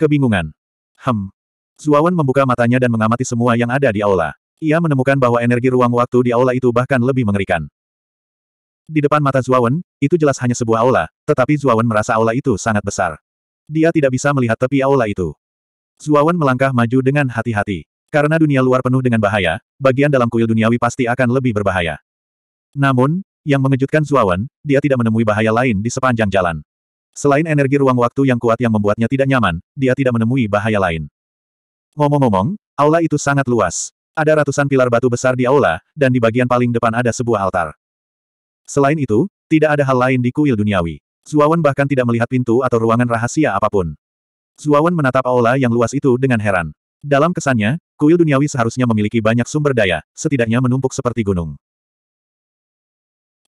Kebingungan. Hem. Zuawan membuka matanya dan mengamati semua yang ada di aula. Ia menemukan bahwa energi ruang waktu di aula itu bahkan lebih mengerikan. Di depan mata Zuawan, itu jelas hanya sebuah aula, tetapi Zuawan merasa aula itu sangat besar. Dia tidak bisa melihat tepi aula itu. Zuawan melangkah maju dengan hati-hati. Karena dunia luar penuh dengan bahaya, bagian dalam kuil duniawi pasti akan lebih berbahaya. Namun, yang mengejutkan Zuawan, dia tidak menemui bahaya lain di sepanjang jalan. Selain energi ruang waktu yang kuat yang membuatnya tidak nyaman, dia tidak menemui bahaya lain. Ngomong-ngomong, aula itu sangat luas. Ada ratusan pilar batu besar di aula, dan di bagian paling depan ada sebuah altar. Selain itu, tidak ada hal lain di kuil duniawi. Zuawan bahkan tidak melihat pintu atau ruangan rahasia apapun. Zuawan menatap aula yang luas itu dengan heran. Dalam kesannya, kuil duniawi seharusnya memiliki banyak sumber daya, setidaknya menumpuk seperti gunung.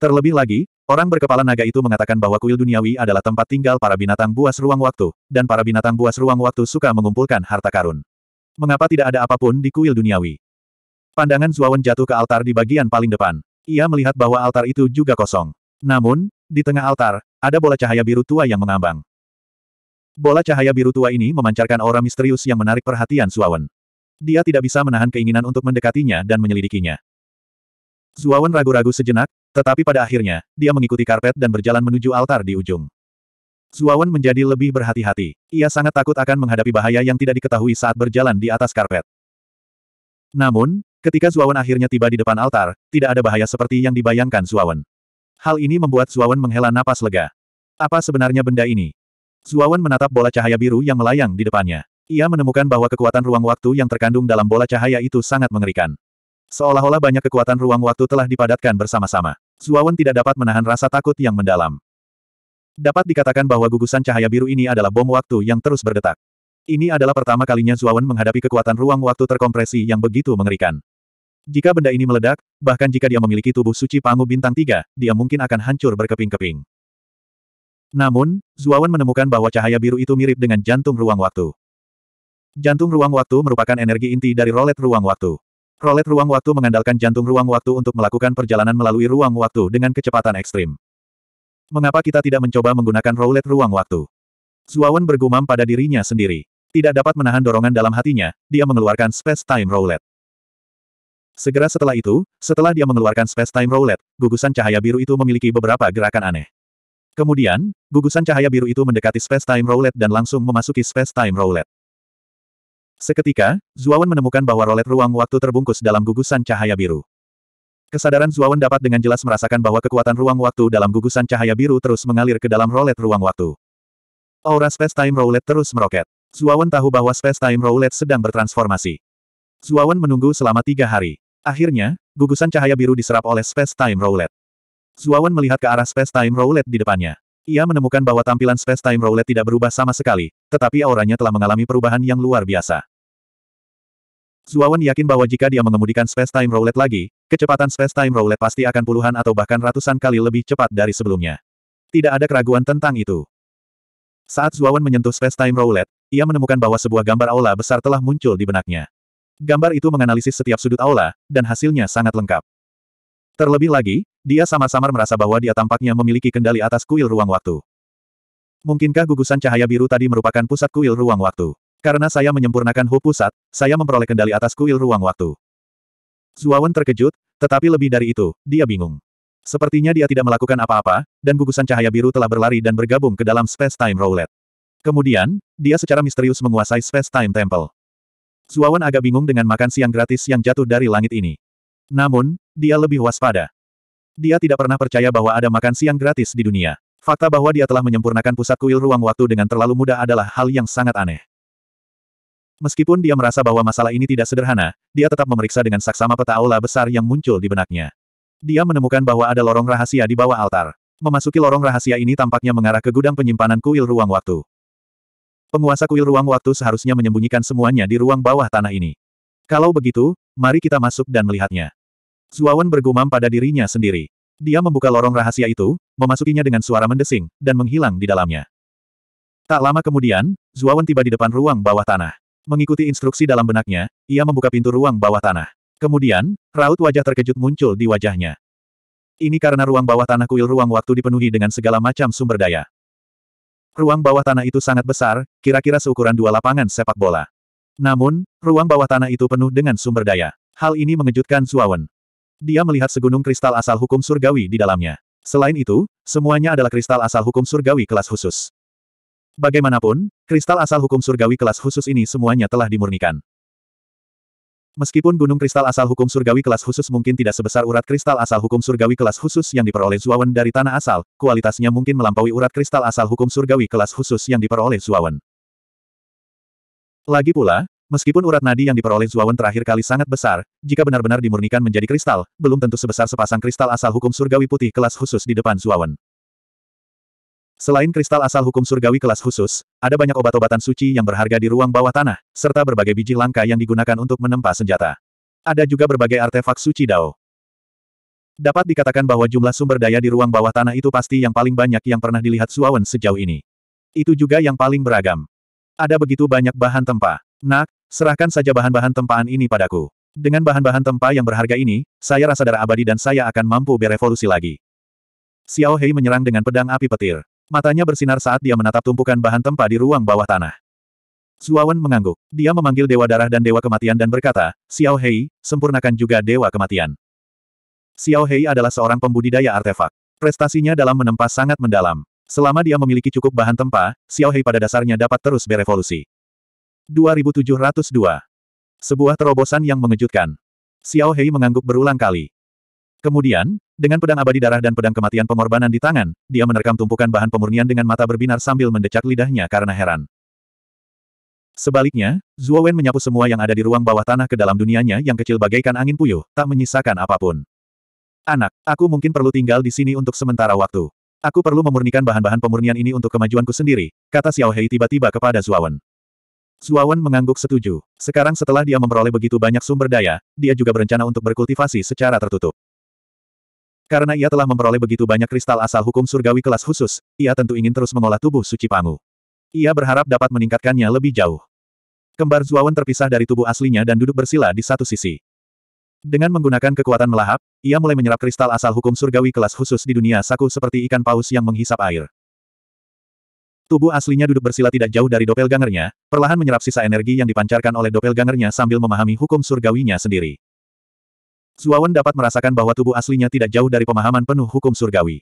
Terlebih lagi, orang berkepala naga itu mengatakan bahwa kuil duniawi adalah tempat tinggal para binatang buas ruang waktu, dan para binatang buas ruang waktu suka mengumpulkan harta karun. Mengapa tidak ada apapun di kuil duniawi? Pandangan Zuawan jatuh ke altar di bagian paling depan. Ia melihat bahwa altar itu juga kosong. Namun, di tengah altar, ada bola cahaya biru tua yang mengambang. Bola cahaya biru tua ini memancarkan aura misterius yang menarik perhatian Suawen. Dia tidak bisa menahan keinginan untuk mendekatinya dan menyelidikinya. Zuawan ragu-ragu sejenak, tetapi pada akhirnya, dia mengikuti karpet dan berjalan menuju altar di ujung. Zuawan menjadi lebih berhati-hati. Ia sangat takut akan menghadapi bahaya yang tidak diketahui saat berjalan di atas karpet. Namun, ketika Zuawan akhirnya tiba di depan altar, tidak ada bahaya seperti yang dibayangkan Zuawan. Hal ini membuat Zuawan menghela napas lega. Apa sebenarnya benda ini? Zuawan menatap bola cahaya biru yang melayang di depannya. Ia menemukan bahwa kekuatan ruang waktu yang terkandung dalam bola cahaya itu sangat mengerikan. Seolah-olah banyak kekuatan ruang waktu telah dipadatkan bersama-sama. Zuawan tidak dapat menahan rasa takut yang mendalam. Dapat dikatakan bahwa gugusan cahaya biru ini adalah bom waktu yang terus berdetak. Ini adalah pertama kalinya Zuawan menghadapi kekuatan ruang waktu terkompresi yang begitu mengerikan. Jika benda ini meledak, bahkan jika dia memiliki tubuh suci pangu bintang tiga, dia mungkin akan hancur berkeping-keping. Namun, Zuawan menemukan bahwa cahaya biru itu mirip dengan jantung ruang waktu. Jantung ruang waktu merupakan energi inti dari rolet ruang waktu. Rolet ruang waktu mengandalkan jantung ruang waktu untuk melakukan perjalanan melalui ruang waktu dengan kecepatan ekstrim. Mengapa kita tidak mencoba menggunakan roulette ruang waktu? Zuawan bergumam pada dirinya sendiri. Tidak dapat menahan dorongan dalam hatinya, dia mengeluarkan space-time roulette. Segera setelah itu, setelah dia mengeluarkan space-time roulette, gugusan cahaya biru itu memiliki beberapa gerakan aneh. Kemudian, gugusan cahaya biru itu mendekati space-time roulette dan langsung memasuki space-time roulette. Seketika, Zuawan menemukan bahwa rolet ruang waktu terbungkus dalam gugusan cahaya biru. Kesadaran Zuawan dapat dengan jelas merasakan bahwa kekuatan ruang waktu dalam gugusan cahaya biru terus mengalir ke dalam rolet ruang waktu. Aura space-time roulette terus meroket. Zuawan tahu bahwa space-time roulette sedang bertransformasi. Zuawan menunggu selama tiga hari. Akhirnya, gugusan cahaya biru diserap oleh space-time roulette. Zuawan melihat ke arah space-time roulette di depannya. Ia menemukan bahwa tampilan space-time roulette tidak berubah sama sekali, tetapi auranya telah mengalami perubahan yang luar biasa. Zuawan yakin bahwa jika dia mengemudikan space-time roulette lagi, kecepatan space-time roulette pasti akan puluhan atau bahkan ratusan kali lebih cepat dari sebelumnya. Tidak ada keraguan tentang itu. Saat Zuawan menyentuh space-time roulette, ia menemukan bahwa sebuah gambar aula besar telah muncul di benaknya. Gambar itu menganalisis setiap sudut aula, dan hasilnya sangat lengkap. Terlebih lagi, dia samar-samar merasa bahwa dia tampaknya memiliki kendali atas kuil ruang waktu. Mungkinkah gugusan cahaya biru tadi merupakan pusat kuil ruang waktu? Karena saya menyempurnakan Hu Pusat, saya memperoleh kendali atas kuil ruang waktu. Zuawan terkejut, tetapi lebih dari itu, dia bingung. Sepertinya dia tidak melakukan apa-apa, dan gugusan cahaya biru telah berlari dan bergabung ke dalam space-time roulette. Kemudian, dia secara misterius menguasai space-time temple. Zuawan agak bingung dengan makan siang gratis yang jatuh dari langit ini. Namun, dia lebih waspada. Dia tidak pernah percaya bahwa ada makan siang gratis di dunia. Fakta bahwa dia telah menyempurnakan pusat kuil ruang waktu dengan terlalu mudah adalah hal yang sangat aneh. Meskipun dia merasa bahwa masalah ini tidak sederhana, dia tetap memeriksa dengan saksama peta aula besar yang muncul di benaknya. Dia menemukan bahwa ada lorong rahasia di bawah altar. Memasuki lorong rahasia ini tampaknya mengarah ke gudang penyimpanan kuil ruang waktu. Penguasa kuil ruang waktu seharusnya menyembunyikan semuanya di ruang bawah tanah ini. Kalau begitu, mari kita masuk dan melihatnya. Zuawan bergumam pada dirinya sendiri. Dia membuka lorong rahasia itu, memasukinya dengan suara mendesing, dan menghilang di dalamnya. Tak lama kemudian, Zuawan tiba di depan ruang bawah tanah. Mengikuti instruksi dalam benaknya, ia membuka pintu ruang bawah tanah. Kemudian, raut wajah terkejut muncul di wajahnya. Ini karena ruang bawah tanah kuil ruang waktu dipenuhi dengan segala macam sumber daya. Ruang bawah tanah itu sangat besar, kira-kira seukuran dua lapangan sepak bola. Namun, ruang bawah tanah itu penuh dengan sumber daya. Hal ini mengejutkan Suawen. Dia melihat segunung kristal asal hukum surgawi di dalamnya. Selain itu, semuanya adalah kristal asal hukum surgawi kelas khusus. Bagaimanapun, kristal asal hukum surgawi kelas khusus ini semuanya telah dimurnikan. Meskipun gunung kristal asal hukum surgawi kelas khusus mungkin tidak sebesar urat kristal asal hukum surgawi kelas khusus yang diperoleh Zuawan dari tanah asal, kualitasnya mungkin melampaui urat kristal asal hukum surgawi kelas khusus yang diperoleh Zuawan. Lagi pula, Meskipun urat nadi yang diperoleh Zuawan terakhir kali sangat besar, jika benar-benar dimurnikan menjadi kristal, belum tentu sebesar sepasang kristal asal hukum surgawi putih kelas khusus di depan Zuawan. Selain kristal asal hukum surgawi kelas khusus, ada banyak obat-obatan suci yang berharga di ruang bawah tanah, serta berbagai biji langka yang digunakan untuk menempa senjata. Ada juga berbagai artefak suci Dao. Dapat dikatakan bahwa jumlah sumber daya di ruang bawah tanah itu pasti yang paling banyak yang pernah dilihat Suawen sejauh ini. Itu juga yang paling beragam. Ada begitu banyak bahan tempa. Nak, serahkan saja bahan-bahan tempaan ini padaku. Dengan bahan-bahan tempa yang berharga ini, saya rasa darah abadi dan saya akan mampu berevolusi lagi. Xiao Hei menyerang dengan pedang api petir. Matanya bersinar saat dia menatap tumpukan bahan tempa di ruang bawah tanah. Zuawan mengangguk. Dia memanggil Dewa Darah dan Dewa Kematian dan berkata, Xiao Hei, sempurnakan juga Dewa Kematian. Xiao Hei adalah seorang pembudidaya artefak. Prestasinya dalam menempa sangat mendalam. Selama dia memiliki cukup bahan tempa, Xiao Hei pada dasarnya dapat terus berevolusi. 2702. Sebuah terobosan yang mengejutkan. Xiao Hei mengangguk berulang kali. Kemudian, dengan pedang abadi darah dan pedang kematian pengorbanan di tangan, dia menerkam tumpukan bahan pemurnian dengan mata berbinar sambil mendecak lidahnya karena heran. Sebaliknya, Zuo Wen menyapu semua yang ada di ruang bawah tanah ke dalam dunianya yang kecil bagaikan angin puyuh, tak menyisakan apapun. Anak, aku mungkin perlu tinggal di sini untuk sementara waktu. Aku perlu memurnikan bahan-bahan pemurnian ini untuk kemajuanku sendiri, kata Xiao Hei tiba-tiba kepada Zuo Wen mengangguk setuju. Sekarang setelah dia memperoleh begitu banyak sumber daya, dia juga berencana untuk berkultivasi secara tertutup. Karena ia telah memperoleh begitu banyak kristal asal hukum surgawi kelas khusus, ia tentu ingin terus mengolah tubuh suci Pangu. Ia berharap dapat meningkatkannya lebih jauh. Kembar Zuawan terpisah dari tubuh aslinya dan duduk bersila di satu sisi. Dengan menggunakan kekuatan melahap, ia mulai menyerap kristal asal hukum surgawi kelas khusus di dunia saku seperti ikan paus yang menghisap air. Tubuh aslinya duduk bersila tidak jauh dari Dopel Gangernya, perlahan menyerap sisa energi yang dipancarkan oleh Dopel Gangernya sambil memahami hukum surgawinya sendiri. Suawan dapat merasakan bahwa tubuh aslinya tidak jauh dari pemahaman penuh hukum surgawi.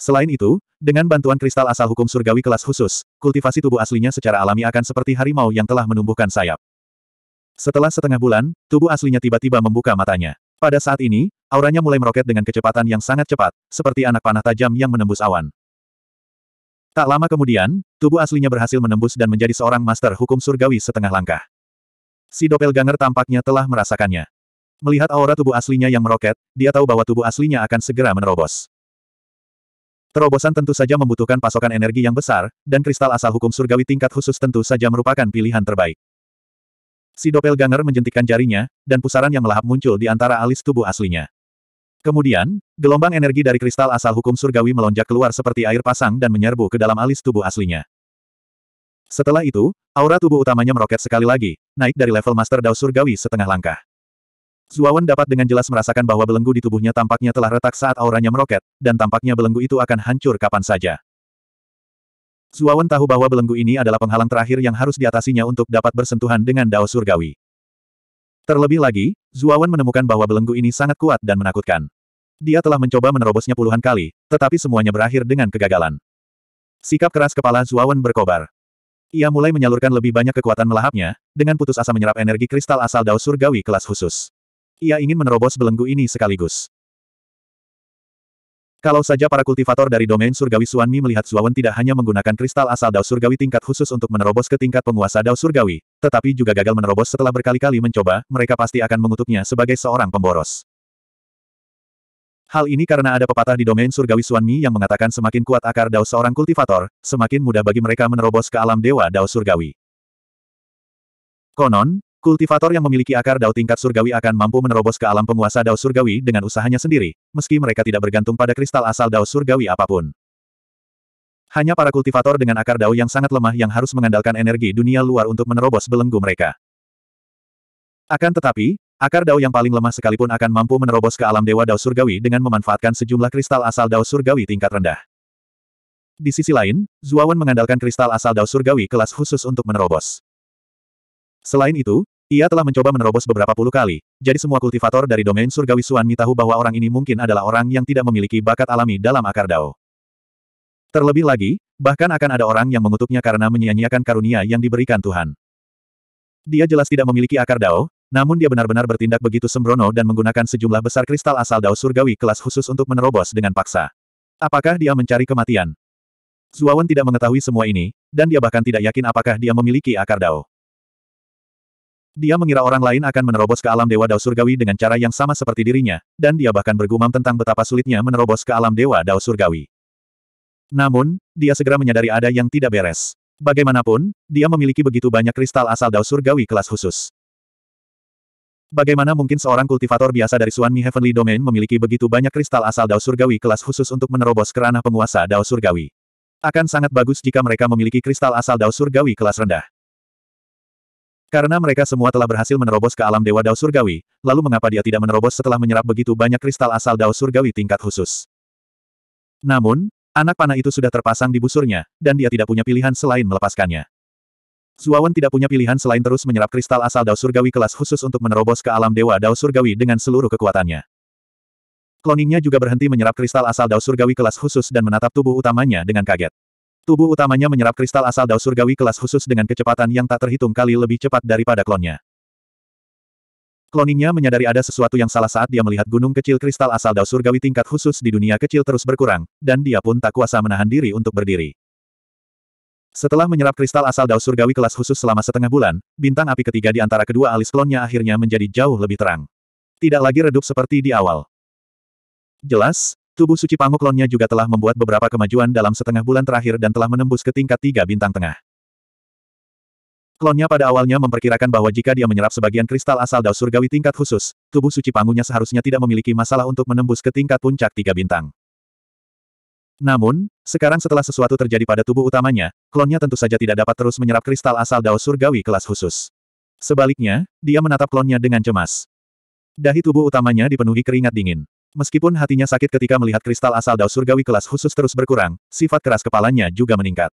Selain itu, dengan bantuan kristal asal hukum surgawi kelas khusus, kultivasi tubuh aslinya secara alami akan seperti harimau yang telah menumbuhkan sayap. Setelah setengah bulan, tubuh aslinya tiba-tiba membuka matanya. Pada saat ini, auranya mulai meroket dengan kecepatan yang sangat cepat, seperti anak panah tajam yang menembus awan. Tak lama kemudian, tubuh aslinya berhasil menembus dan menjadi seorang master hukum surgawi setengah langkah. Si doppelganger tampaknya telah merasakannya. Melihat aura tubuh aslinya yang meroket, dia tahu bahwa tubuh aslinya akan segera menerobos. Terobosan tentu saja membutuhkan pasokan energi yang besar, dan kristal asal hukum surgawi tingkat khusus tentu saja merupakan pilihan terbaik. Si ganger menjentikkan jarinya, dan pusaran yang melahap muncul di antara alis tubuh aslinya. Kemudian, gelombang energi dari kristal asal hukum surgawi melonjak keluar seperti air pasang dan menyerbu ke dalam alis tubuh aslinya. Setelah itu, aura tubuh utamanya meroket sekali lagi, naik dari level Master Dao Surgawi setengah langkah. Zuawan dapat dengan jelas merasakan bahwa belenggu di tubuhnya tampaknya telah retak saat auranya meroket, dan tampaknya belenggu itu akan hancur kapan saja. Zuawan tahu bahwa belenggu ini adalah penghalang terakhir yang harus diatasinya untuk dapat bersentuhan dengan Dao Surgawi. Terlebih lagi, Zuawan menemukan bahwa belenggu ini sangat kuat dan menakutkan. Dia telah mencoba menerobosnya puluhan kali, tetapi semuanya berakhir dengan kegagalan. Sikap keras kepala Zuawan berkobar. Ia mulai menyalurkan lebih banyak kekuatan melahapnya, dengan putus asa menyerap energi kristal asal Dao Surgawi kelas khusus. Ia ingin menerobos belenggu ini sekaligus. Kalau saja para kultivator dari domain surgawi Suanmi melihat Suawen tidak hanya menggunakan kristal asal dao surgawi tingkat khusus untuk menerobos ke tingkat penguasa dao surgawi, tetapi juga gagal menerobos setelah berkali-kali mencoba, mereka pasti akan mengutuknya sebagai seorang pemboros. Hal ini karena ada pepatah di domain surgawi Suanmi yang mengatakan semakin kuat akar dao seorang kultivator, semakin mudah bagi mereka menerobos ke alam dewa dao surgawi. Konon, Kultivator yang memiliki akar dao tingkat surgawi akan mampu menerobos ke alam penguasa dao surgawi dengan usahanya sendiri, meski mereka tidak bergantung pada kristal asal dao surgawi apapun. Hanya para kultivator dengan akar dao yang sangat lemah yang harus mengandalkan energi dunia luar untuk menerobos belenggu mereka. Akan tetapi, akar dao yang paling lemah sekalipun akan mampu menerobos ke alam dewa dao surgawi dengan memanfaatkan sejumlah kristal asal dao surgawi tingkat rendah. Di sisi lain, Zuawan mengandalkan kristal asal dao surgawi kelas khusus untuk menerobos. Selain itu, ia telah mencoba menerobos beberapa puluh kali, jadi semua kultivator dari domain surgawi Suanmi tahu bahwa orang ini mungkin adalah orang yang tidak memiliki bakat alami dalam akar dao. Terlebih lagi, bahkan akan ada orang yang mengutuknya karena menyia-nyiakan karunia yang diberikan Tuhan. Dia jelas tidak memiliki akar dao, namun dia benar-benar bertindak begitu sembrono dan menggunakan sejumlah besar kristal asal dao surgawi kelas khusus untuk menerobos dengan paksa. Apakah dia mencari kematian? Zuawan tidak mengetahui semua ini, dan dia bahkan tidak yakin apakah dia memiliki akar dao. Dia mengira orang lain akan menerobos ke alam Dewa Dao Surgawi dengan cara yang sama seperti dirinya, dan dia bahkan bergumam tentang betapa sulitnya menerobos ke alam Dewa Dao Surgawi. Namun, dia segera menyadari ada yang tidak beres. Bagaimanapun, dia memiliki begitu banyak kristal asal Dao Surgawi kelas khusus. Bagaimana mungkin seorang kultivator biasa dari Suanmi Heavenly Domain memiliki begitu banyak kristal asal Dao Surgawi kelas khusus untuk menerobos kerana penguasa Dao Surgawi? Akan sangat bagus jika mereka memiliki kristal asal Dao Surgawi kelas rendah. Karena mereka semua telah berhasil menerobos ke alam Dewa Dao Surgawi, lalu mengapa dia tidak menerobos setelah menyerap begitu banyak kristal asal Dao Surgawi tingkat khusus? Namun, anak panah itu sudah terpasang di busurnya, dan dia tidak punya pilihan selain melepaskannya. Zuawan tidak punya pilihan selain terus menyerap kristal asal Dao Surgawi kelas khusus untuk menerobos ke alam Dewa Dao Surgawi dengan seluruh kekuatannya. Kloningnya juga berhenti menyerap kristal asal Dao Surgawi kelas khusus dan menatap tubuh utamanya dengan kaget. Tubuh utamanya menyerap kristal asal dao surgawi kelas khusus dengan kecepatan yang tak terhitung kali lebih cepat daripada klonnya. Kloningnya menyadari ada sesuatu yang salah saat dia melihat gunung kecil kristal asal dao surgawi tingkat khusus di dunia kecil terus berkurang, dan dia pun tak kuasa menahan diri untuk berdiri. Setelah menyerap kristal asal dao surgawi kelas khusus selama setengah bulan, bintang api ketiga di antara kedua alis klonnya akhirnya menjadi jauh lebih terang. Tidak lagi redup seperti di awal. Jelas, Tubuh suci klonnya juga telah membuat beberapa kemajuan dalam setengah bulan terakhir dan telah menembus ke tingkat tiga bintang tengah. Klonnya pada awalnya memperkirakan bahwa jika dia menyerap sebagian kristal asal dao surgawi tingkat khusus, tubuh suci pangunya seharusnya tidak memiliki masalah untuk menembus ke tingkat puncak tiga bintang. Namun, sekarang setelah sesuatu terjadi pada tubuh utamanya, klonnya tentu saja tidak dapat terus menyerap kristal asal dao surgawi kelas khusus. Sebaliknya, dia menatap klonnya dengan cemas. Dahi tubuh utamanya dipenuhi keringat dingin. Meskipun hatinya sakit ketika melihat kristal asal Dao Surgawi kelas khusus terus berkurang, sifat keras kepalanya juga meningkat.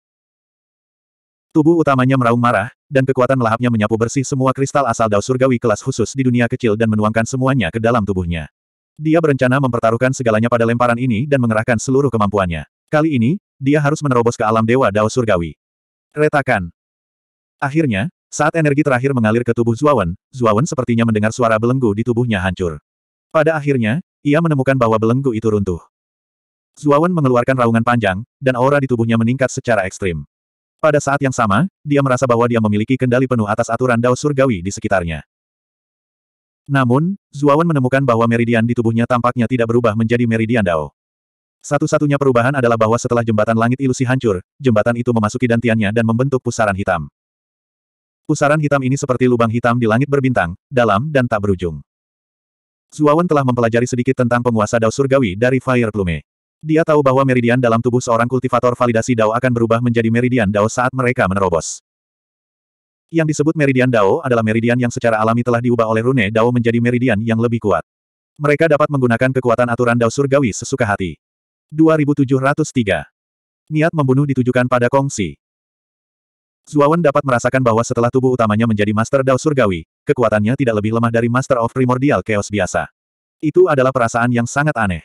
Tubuh utamanya meraung marah, dan kekuatan melahapnya menyapu bersih semua kristal asal Dao Surgawi kelas khusus di dunia kecil dan menuangkan semuanya ke dalam tubuhnya. Dia berencana mempertaruhkan segalanya pada lemparan ini dan mengerahkan seluruh kemampuannya. Kali ini, dia harus menerobos ke alam dewa Dao Surgawi. Retakan. Akhirnya, saat energi terakhir mengalir ke tubuh Zuawan, Zuawan sepertinya mendengar suara belenggu di tubuhnya hancur. Pada akhirnya, ia menemukan bahwa belenggu itu runtuh. Zuawan mengeluarkan raungan panjang, dan aura di tubuhnya meningkat secara ekstrim. Pada saat yang sama, dia merasa bahwa dia memiliki kendali penuh atas aturan dao surgawi di sekitarnya. Namun, Zuawan menemukan bahwa meridian di tubuhnya tampaknya tidak berubah menjadi meridian Dao. Satu-satunya perubahan adalah bahwa setelah jembatan langit ilusi hancur, jembatan itu memasuki dantiannya dan membentuk pusaran hitam. Pusaran hitam ini seperti lubang hitam di langit berbintang, dalam dan tak berujung. Zuawan telah mempelajari sedikit tentang penguasa Dao Surgawi dari Fire Plume. Dia tahu bahwa meridian dalam tubuh seorang kultivator validasi Dao akan berubah menjadi meridian Dao saat mereka menerobos. Yang disebut meridian Dao adalah meridian yang secara alami telah diubah oleh rune Dao menjadi meridian yang lebih kuat. Mereka dapat menggunakan kekuatan aturan Dao Surgawi sesuka hati. 2703. Niat membunuh ditujukan pada Kongsi. Zuawan dapat merasakan bahwa setelah tubuh utamanya menjadi Master Dao Surgawi, kekuatannya tidak lebih lemah dari Master of Primordial Chaos biasa. Itu adalah perasaan yang sangat aneh.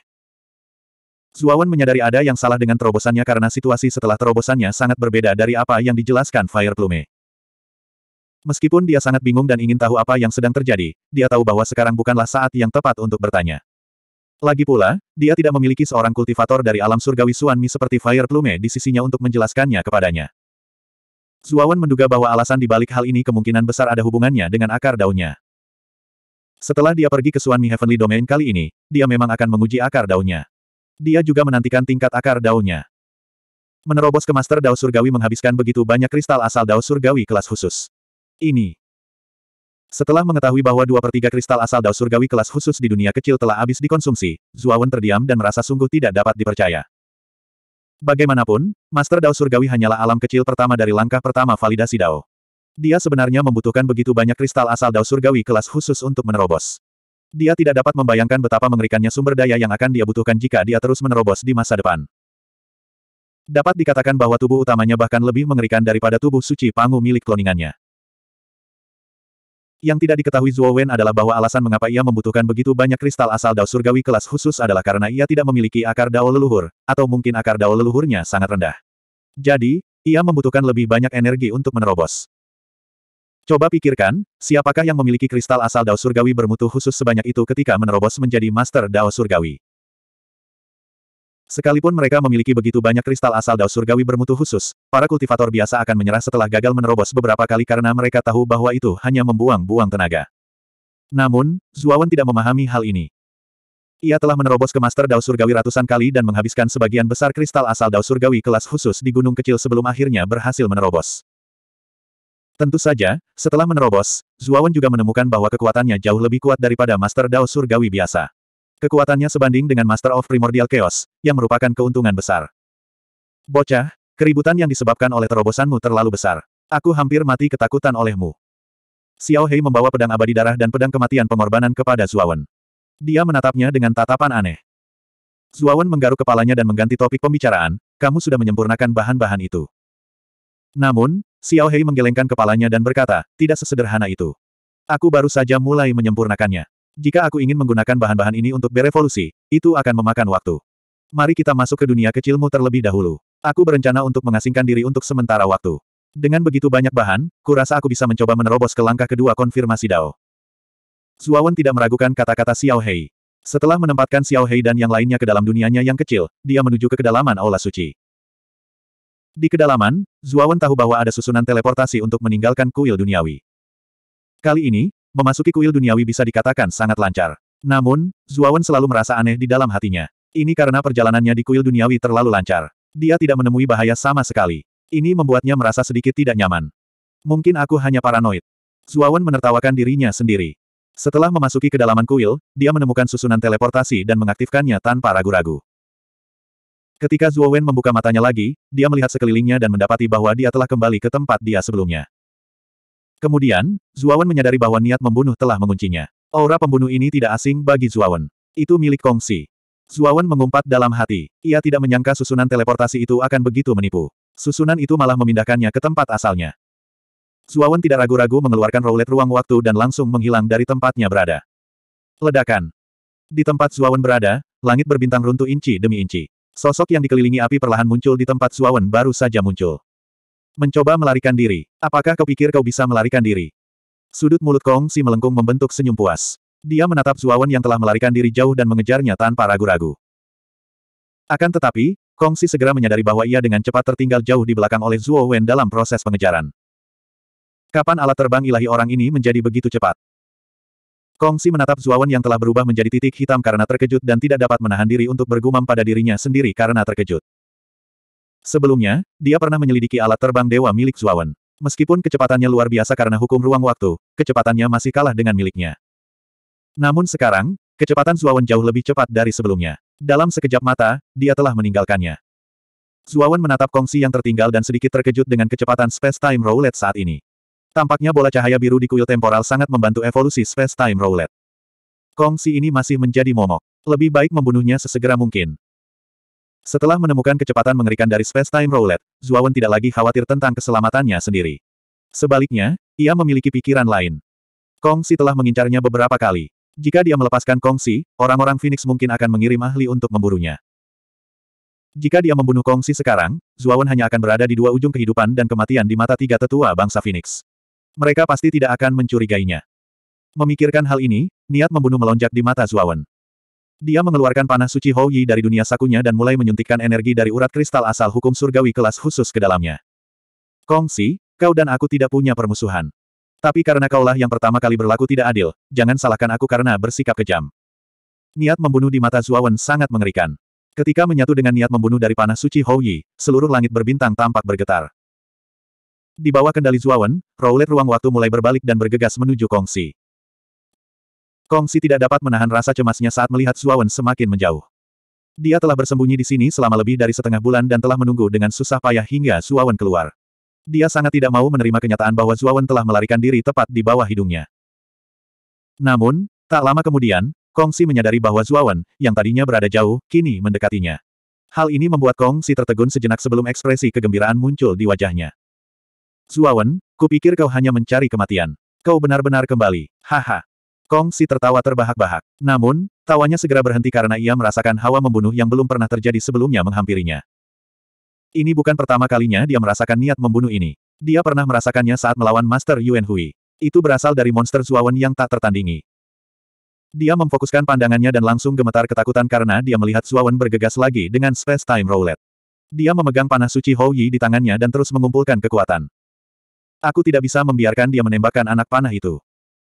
Zuawan menyadari ada yang salah dengan terobosannya karena situasi setelah terobosannya sangat berbeda dari apa yang dijelaskan Fire Plume. Meskipun dia sangat bingung dan ingin tahu apa yang sedang terjadi, dia tahu bahwa sekarang bukanlah saat yang tepat untuk bertanya. Lagi pula, dia tidak memiliki seorang kultivator dari alam surgawi Suanmi seperti Fire Plume di sisinya untuk menjelaskannya kepadanya. Zuawan menduga bahwa alasan di balik hal ini kemungkinan besar ada hubungannya dengan akar daunnya. Setelah dia pergi ke Suanmi Heavenly Domain kali ini, dia memang akan menguji akar daunnya. Dia juga menantikan tingkat akar daunnya. Menerobos ke Master Dao Surgawi menghabiskan begitu banyak kristal asal Dao Surgawi kelas khusus. Ini. Setelah mengetahui bahwa dua per tiga kristal asal Dao Surgawi kelas khusus di dunia kecil telah habis dikonsumsi, Zuawan terdiam dan merasa sungguh tidak dapat dipercaya. Bagaimanapun, Master Dao Surgawi hanyalah alam kecil pertama dari langkah pertama validasi Dao. Dia sebenarnya membutuhkan begitu banyak kristal asal Dao Surgawi kelas khusus untuk menerobos. Dia tidak dapat membayangkan betapa mengerikannya sumber daya yang akan dia butuhkan jika dia terus menerobos di masa depan. Dapat dikatakan bahwa tubuh utamanya bahkan lebih mengerikan daripada tubuh suci Pangu milik kloningannya. Yang tidak diketahui Zuo Wen adalah bahwa alasan mengapa ia membutuhkan begitu banyak kristal asal dao surgawi kelas khusus adalah karena ia tidak memiliki akar dao leluhur, atau mungkin akar dao leluhurnya sangat rendah. Jadi, ia membutuhkan lebih banyak energi untuk menerobos. Coba pikirkan, siapakah yang memiliki kristal asal dao surgawi bermutu khusus sebanyak itu ketika menerobos menjadi master dao surgawi? Sekalipun mereka memiliki begitu banyak kristal asal Dao Surgawi bermutu khusus, para kultivator biasa akan menyerah setelah gagal menerobos beberapa kali karena mereka tahu bahwa itu hanya membuang-buang tenaga. Namun, Zuawan tidak memahami hal ini. Ia telah menerobos ke Master Dao Surgawi ratusan kali dan menghabiskan sebagian besar kristal asal Dao Surgawi kelas khusus di gunung kecil sebelum akhirnya berhasil menerobos. Tentu saja, setelah menerobos, Zuawan juga menemukan bahwa kekuatannya jauh lebih kuat daripada Master Dao Surgawi biasa. Kekuatannya sebanding dengan Master of Primordial Chaos, yang merupakan keuntungan besar. Bocah, keributan yang disebabkan oleh terobosanmu terlalu besar. Aku hampir mati ketakutan olehmu. Xiao Hei membawa pedang abadi darah dan pedang kematian pengorbanan kepada Zuawan. Dia menatapnya dengan tatapan aneh. Zuawan menggaruk kepalanya dan mengganti topik pembicaraan, kamu sudah menyempurnakan bahan-bahan itu. Namun, Xiao Hei menggelengkan kepalanya dan berkata, tidak sesederhana itu. Aku baru saja mulai menyempurnakannya. Jika aku ingin menggunakan bahan-bahan ini untuk berevolusi, itu akan memakan waktu. Mari kita masuk ke dunia kecilmu terlebih dahulu. Aku berencana untuk mengasingkan diri untuk sementara waktu. Dengan begitu banyak bahan, kurasa aku bisa mencoba menerobos ke langkah kedua konfirmasi Dao. Zuawan tidak meragukan kata-kata Xiao Hei. Setelah menempatkan Xiao Hei dan yang lainnya ke dalam dunianya yang kecil, dia menuju ke kedalaman Aula Suci. Di kedalaman, Zuawan tahu bahwa ada susunan teleportasi untuk meninggalkan kuil duniawi. Kali ini, Memasuki kuil duniawi bisa dikatakan sangat lancar. Namun, Zuawan selalu merasa aneh di dalam hatinya. Ini karena perjalanannya di kuil duniawi terlalu lancar. Dia tidak menemui bahaya sama sekali. Ini membuatnya merasa sedikit tidak nyaman. Mungkin aku hanya paranoid. Zuawan menertawakan dirinya sendiri. Setelah memasuki kedalaman kuil, dia menemukan susunan teleportasi dan mengaktifkannya tanpa ragu-ragu. Ketika Zuowen membuka matanya lagi, dia melihat sekelilingnya dan mendapati bahwa dia telah kembali ke tempat dia sebelumnya. Kemudian, Zuawan menyadari bahwa niat membunuh telah menguncinya. Aura pembunuh ini tidak asing bagi Zuawan. Itu milik Kongsi. Zuawan mengumpat dalam hati. Ia tidak menyangka susunan teleportasi itu akan begitu menipu. Susunan itu malah memindahkannya ke tempat asalnya. Zuawan tidak ragu-ragu mengeluarkan roulette ruang waktu dan langsung menghilang dari tempatnya berada. Ledakan. Di tempat Zuawan berada, langit berbintang runtuh inci demi inci. Sosok yang dikelilingi api perlahan muncul di tempat Zuawan baru saja muncul. Mencoba melarikan diri. Apakah kau pikir kau bisa melarikan diri? Sudut mulut Kong Si melengkung membentuk senyum puas. Dia menatap Zuawan yang telah melarikan diri jauh dan mengejarnya tanpa ragu-ragu. Akan tetapi, Kong Si segera menyadari bahwa ia dengan cepat tertinggal jauh di belakang oleh Zuo Wen dalam proses pengejaran. Kapan alat terbang ilahi orang ini menjadi begitu cepat? Kong Si menatap Zuawan yang telah berubah menjadi titik hitam karena terkejut dan tidak dapat menahan diri untuk bergumam pada dirinya sendiri karena terkejut. Sebelumnya, dia pernah menyelidiki alat terbang dewa milik Zuawan. Meskipun kecepatannya luar biasa karena hukum ruang waktu, kecepatannya masih kalah dengan miliknya. Namun sekarang, kecepatan Zuawan jauh lebih cepat dari sebelumnya. Dalam sekejap mata, dia telah meninggalkannya. Zuawan menatap kongsi yang tertinggal dan sedikit terkejut dengan kecepatan space-time roulette saat ini. Tampaknya bola cahaya biru di kuil temporal sangat membantu evolusi space-time roulette. Kongsi ini masih menjadi momok. Lebih baik membunuhnya sesegera mungkin. Setelah menemukan kecepatan mengerikan dari space-time roulette, Zuawan tidak lagi khawatir tentang keselamatannya sendiri. Sebaliknya, ia memiliki pikiran lain. Kongsi telah mengincarnya beberapa kali. Jika dia melepaskan Kongsi, orang-orang Phoenix mungkin akan mengirim ahli untuk memburunya. Jika dia membunuh Kongsi sekarang, Zuawan hanya akan berada di dua ujung kehidupan dan kematian di mata tiga tetua bangsa Phoenix. Mereka pasti tidak akan mencurigainya. Memikirkan hal ini, niat membunuh melonjak di mata Zuawan. Dia mengeluarkan panah suci Hou Yi dari dunia sakunya dan mulai menyuntikkan energi dari urat kristal asal hukum surgawi kelas khusus ke dalamnya. Kong Si, kau dan aku tidak punya permusuhan. Tapi karena kaulah yang pertama kali berlaku tidak adil, jangan salahkan aku karena bersikap kejam. Niat membunuh di mata Zuawan sangat mengerikan. Ketika menyatu dengan niat membunuh dari panah suci Hou Yi, seluruh langit berbintang tampak bergetar. Di bawah kendali Zuawan, roulette ruang waktu mulai berbalik dan bergegas menuju Kong Si. Kong Si tidak dapat menahan rasa cemasnya saat melihat Suawan semakin menjauh. Dia telah bersembunyi di sini selama lebih dari setengah bulan dan telah menunggu dengan susah payah hingga Suawan keluar. Dia sangat tidak mau menerima kenyataan bahwa Zuawan telah melarikan diri tepat di bawah hidungnya. Namun, tak lama kemudian, Kong Si menyadari bahwa Zuawan, yang tadinya berada jauh, kini mendekatinya. Hal ini membuat Kong Si tertegun sejenak sebelum ekspresi kegembiraan muncul di wajahnya. Zuawan, kupikir kau hanya mencari kematian. Kau benar-benar kembali. Haha. Kong Si tertawa terbahak-bahak. Namun, tawanya segera berhenti karena ia merasakan hawa membunuh yang belum pernah terjadi sebelumnya menghampirinya. Ini bukan pertama kalinya dia merasakan niat membunuh ini. Dia pernah merasakannya saat melawan Master Yuan Hui. Itu berasal dari monster Zuawan yang tak tertandingi. Dia memfokuskan pandangannya dan langsung gemetar ketakutan karena dia melihat Zuawan bergegas lagi dengan Space Time Roulette. Dia memegang panah suci Hou Yi di tangannya dan terus mengumpulkan kekuatan. Aku tidak bisa membiarkan dia menembakkan anak panah itu.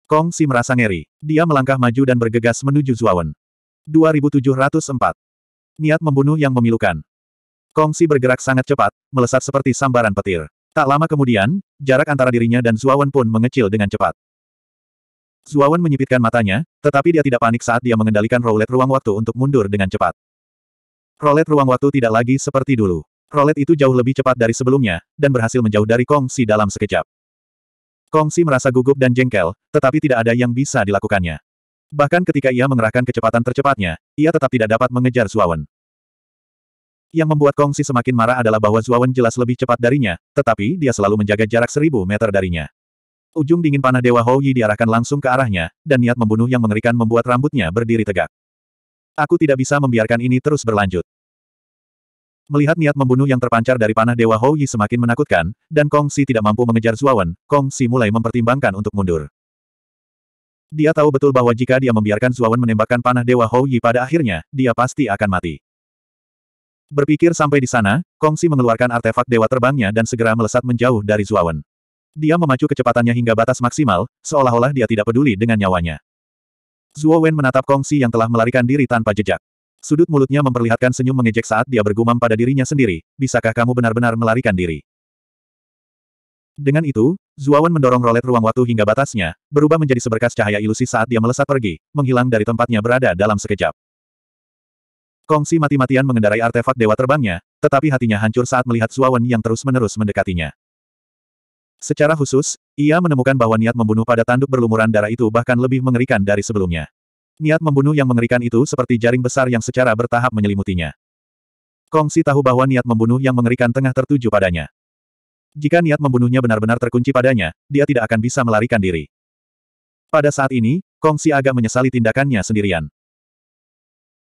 Kong Si merasa ngeri. Dia melangkah maju dan bergegas menuju Zuawan. 2704. Niat membunuh yang memilukan. Kong Si bergerak sangat cepat, melesat seperti sambaran petir. Tak lama kemudian, jarak antara dirinya dan Zuawan pun mengecil dengan cepat. Zuawan menyipitkan matanya, tetapi dia tidak panik saat dia mengendalikan roulette ruang waktu untuk mundur dengan cepat. Roulette ruang waktu tidak lagi seperti dulu. Roulette itu jauh lebih cepat dari sebelumnya, dan berhasil menjauh dari Kong Si dalam sekejap. Kongsi merasa gugup dan jengkel, tetapi tidak ada yang bisa dilakukannya. Bahkan ketika ia mengerahkan kecepatan tercepatnya, ia tetap tidak dapat mengejar Zuawan. Yang membuat Kongsi semakin marah adalah bahwa Zuawan jelas lebih cepat darinya, tetapi dia selalu menjaga jarak seribu meter darinya. Ujung dingin panah Dewa Houyi diarahkan langsung ke arahnya, dan niat membunuh yang mengerikan membuat rambutnya berdiri tegak. Aku tidak bisa membiarkan ini terus berlanjut. Melihat niat membunuh yang terpancar dari panah Dewa Hou Yi semakin menakutkan, dan Kong Si tidak mampu mengejar Zuawan, Kong Si mulai mempertimbangkan untuk mundur. Dia tahu betul bahwa jika dia membiarkan Zuawan menembakkan panah Dewa Hou Yi pada akhirnya, dia pasti akan mati. Berpikir sampai di sana, Kong Si mengeluarkan artefak dewa terbangnya dan segera melesat menjauh dari Zuawan. Dia memacu kecepatannya hingga batas maksimal, seolah-olah dia tidak peduli dengan nyawanya. Zuo Wen menatap Kong Si yang telah melarikan diri tanpa jejak. Sudut mulutnya memperlihatkan senyum mengejek saat dia bergumam pada dirinya sendiri, bisakah kamu benar-benar melarikan diri? Dengan itu, Zuawan mendorong rolet ruang waktu hingga batasnya, berubah menjadi seberkas cahaya ilusi saat dia melesat pergi, menghilang dari tempatnya berada dalam sekejap. Kongsi mati-matian mengendarai artefak dewa terbangnya, tetapi hatinya hancur saat melihat Zuawan yang terus-menerus mendekatinya. Secara khusus, ia menemukan bahwa niat membunuh pada tanduk berlumuran darah itu bahkan lebih mengerikan dari sebelumnya. Niat membunuh yang mengerikan itu seperti jaring besar yang secara bertahap menyelimutinya. Kongsi tahu bahwa niat membunuh yang mengerikan tengah tertuju padanya. Jika niat membunuhnya benar-benar terkunci padanya, dia tidak akan bisa melarikan diri. Pada saat ini, Kongsi agak menyesali tindakannya sendirian.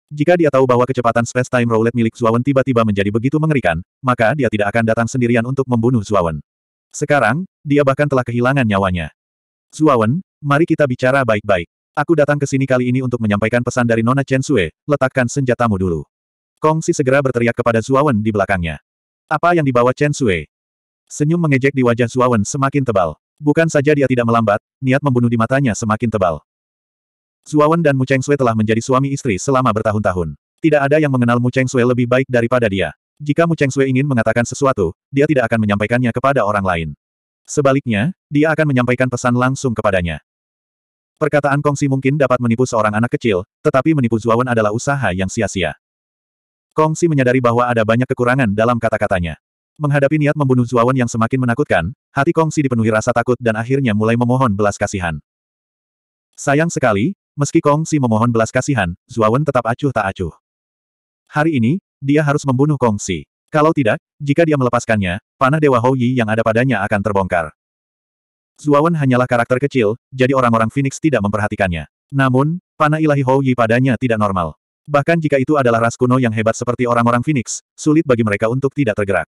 Jika dia tahu bahwa kecepatan space-time roulette milik Zuawan tiba-tiba menjadi begitu mengerikan, maka dia tidak akan datang sendirian untuk membunuh Zuawan. Sekarang, dia bahkan telah kehilangan nyawanya. Zuawan, mari kita bicara baik-baik. Aku datang ke sini kali ini untuk menyampaikan pesan dari Nona Chen Sue, letakkan senjatamu dulu. Kong Si segera berteriak kepada Zuawan di belakangnya. Apa yang dibawa Chen Sue? Senyum mengejek di wajah Zuawan semakin tebal. Bukan saja dia tidak melambat, niat membunuh di matanya semakin tebal. Zuawan dan Mu Cheng Sue telah menjadi suami istri selama bertahun-tahun. Tidak ada yang mengenal Mu Cheng Sue lebih baik daripada dia. Jika Mu Cheng Sue ingin mengatakan sesuatu, dia tidak akan menyampaikannya kepada orang lain. Sebaliknya, dia akan menyampaikan pesan langsung kepadanya. Perkataan Kongsi mungkin dapat menipu seorang anak kecil, tetapi menipu Zuawan adalah usaha yang sia-sia. Kongsi menyadari bahwa ada banyak kekurangan dalam kata-katanya. Menghadapi niat membunuh Zuawan yang semakin menakutkan, hati Kongsi dipenuhi rasa takut dan akhirnya mulai memohon belas kasihan. Sayang sekali, meski Kongsi memohon belas kasihan, Zuawan tetap acuh tak acuh. Hari ini, dia harus membunuh Kongsi. Kalau tidak, jika dia melepaskannya, panah Dewa Houyi yang ada padanya akan terbongkar. Zuawan hanyalah karakter kecil, jadi orang-orang Phoenix tidak memperhatikannya. Namun, panah ilahi Hou Yi padanya tidak normal. Bahkan jika itu adalah ras kuno yang hebat seperti orang-orang Phoenix, sulit bagi mereka untuk tidak tergerak.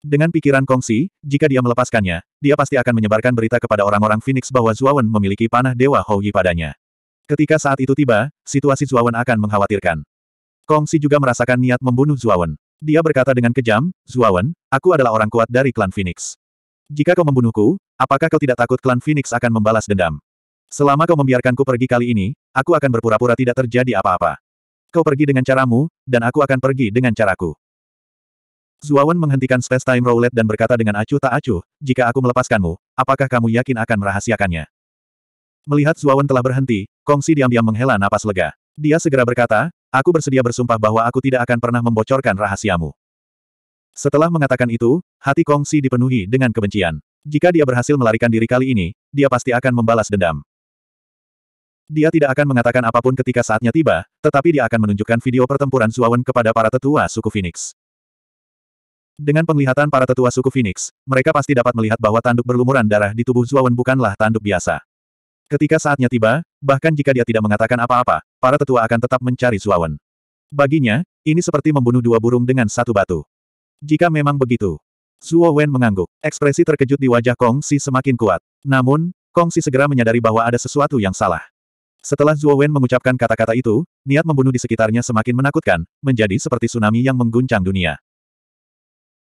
Dengan pikiran Kongsi, jika dia melepaskannya, dia pasti akan menyebarkan berita kepada orang-orang Phoenix bahwa Zuawan memiliki panah Dewa Hou Yi padanya. Ketika saat itu tiba, situasi Zuawan akan mengkhawatirkan. Kongsi juga merasakan niat membunuh Zuawan. Dia berkata dengan kejam, Zuawan, aku adalah orang kuat dari klan Phoenix. Jika kau membunuhku, apakah kau tidak takut klan Phoenix akan membalas dendam? Selama kau membiarkanku pergi kali ini, aku akan berpura-pura tidak terjadi apa-apa. Kau pergi dengan caramu, dan aku akan pergi dengan caraku. Zuawan menghentikan space time roulette dan berkata dengan acuh tak acuh, jika aku melepaskanmu, apakah kamu yakin akan merahasiakannya? Melihat Zuawan telah berhenti, Kongsi diam-diam menghela napas lega. Dia segera berkata, aku bersedia bersumpah bahwa aku tidak akan pernah membocorkan rahasiamu. Setelah mengatakan itu, hati Kongsi dipenuhi dengan kebencian. Jika dia berhasil melarikan diri kali ini, dia pasti akan membalas dendam. Dia tidak akan mengatakan apapun ketika saatnya tiba, tetapi dia akan menunjukkan video pertempuran Zuawan kepada para tetua suku Phoenix. Dengan penglihatan para tetua suku Phoenix, mereka pasti dapat melihat bahwa tanduk berlumuran darah di tubuh Zuawan bukanlah tanduk biasa. Ketika saatnya tiba, bahkan jika dia tidak mengatakan apa-apa, para tetua akan tetap mencari Zuawan. Baginya, ini seperti membunuh dua burung dengan satu batu. Jika memang begitu. Zuo Wen mengangguk. Ekspresi terkejut di wajah Kong Si semakin kuat. Namun, Kong Si segera menyadari bahwa ada sesuatu yang salah. Setelah Zuo Wen mengucapkan kata-kata itu, niat membunuh di sekitarnya semakin menakutkan, menjadi seperti tsunami yang mengguncang dunia.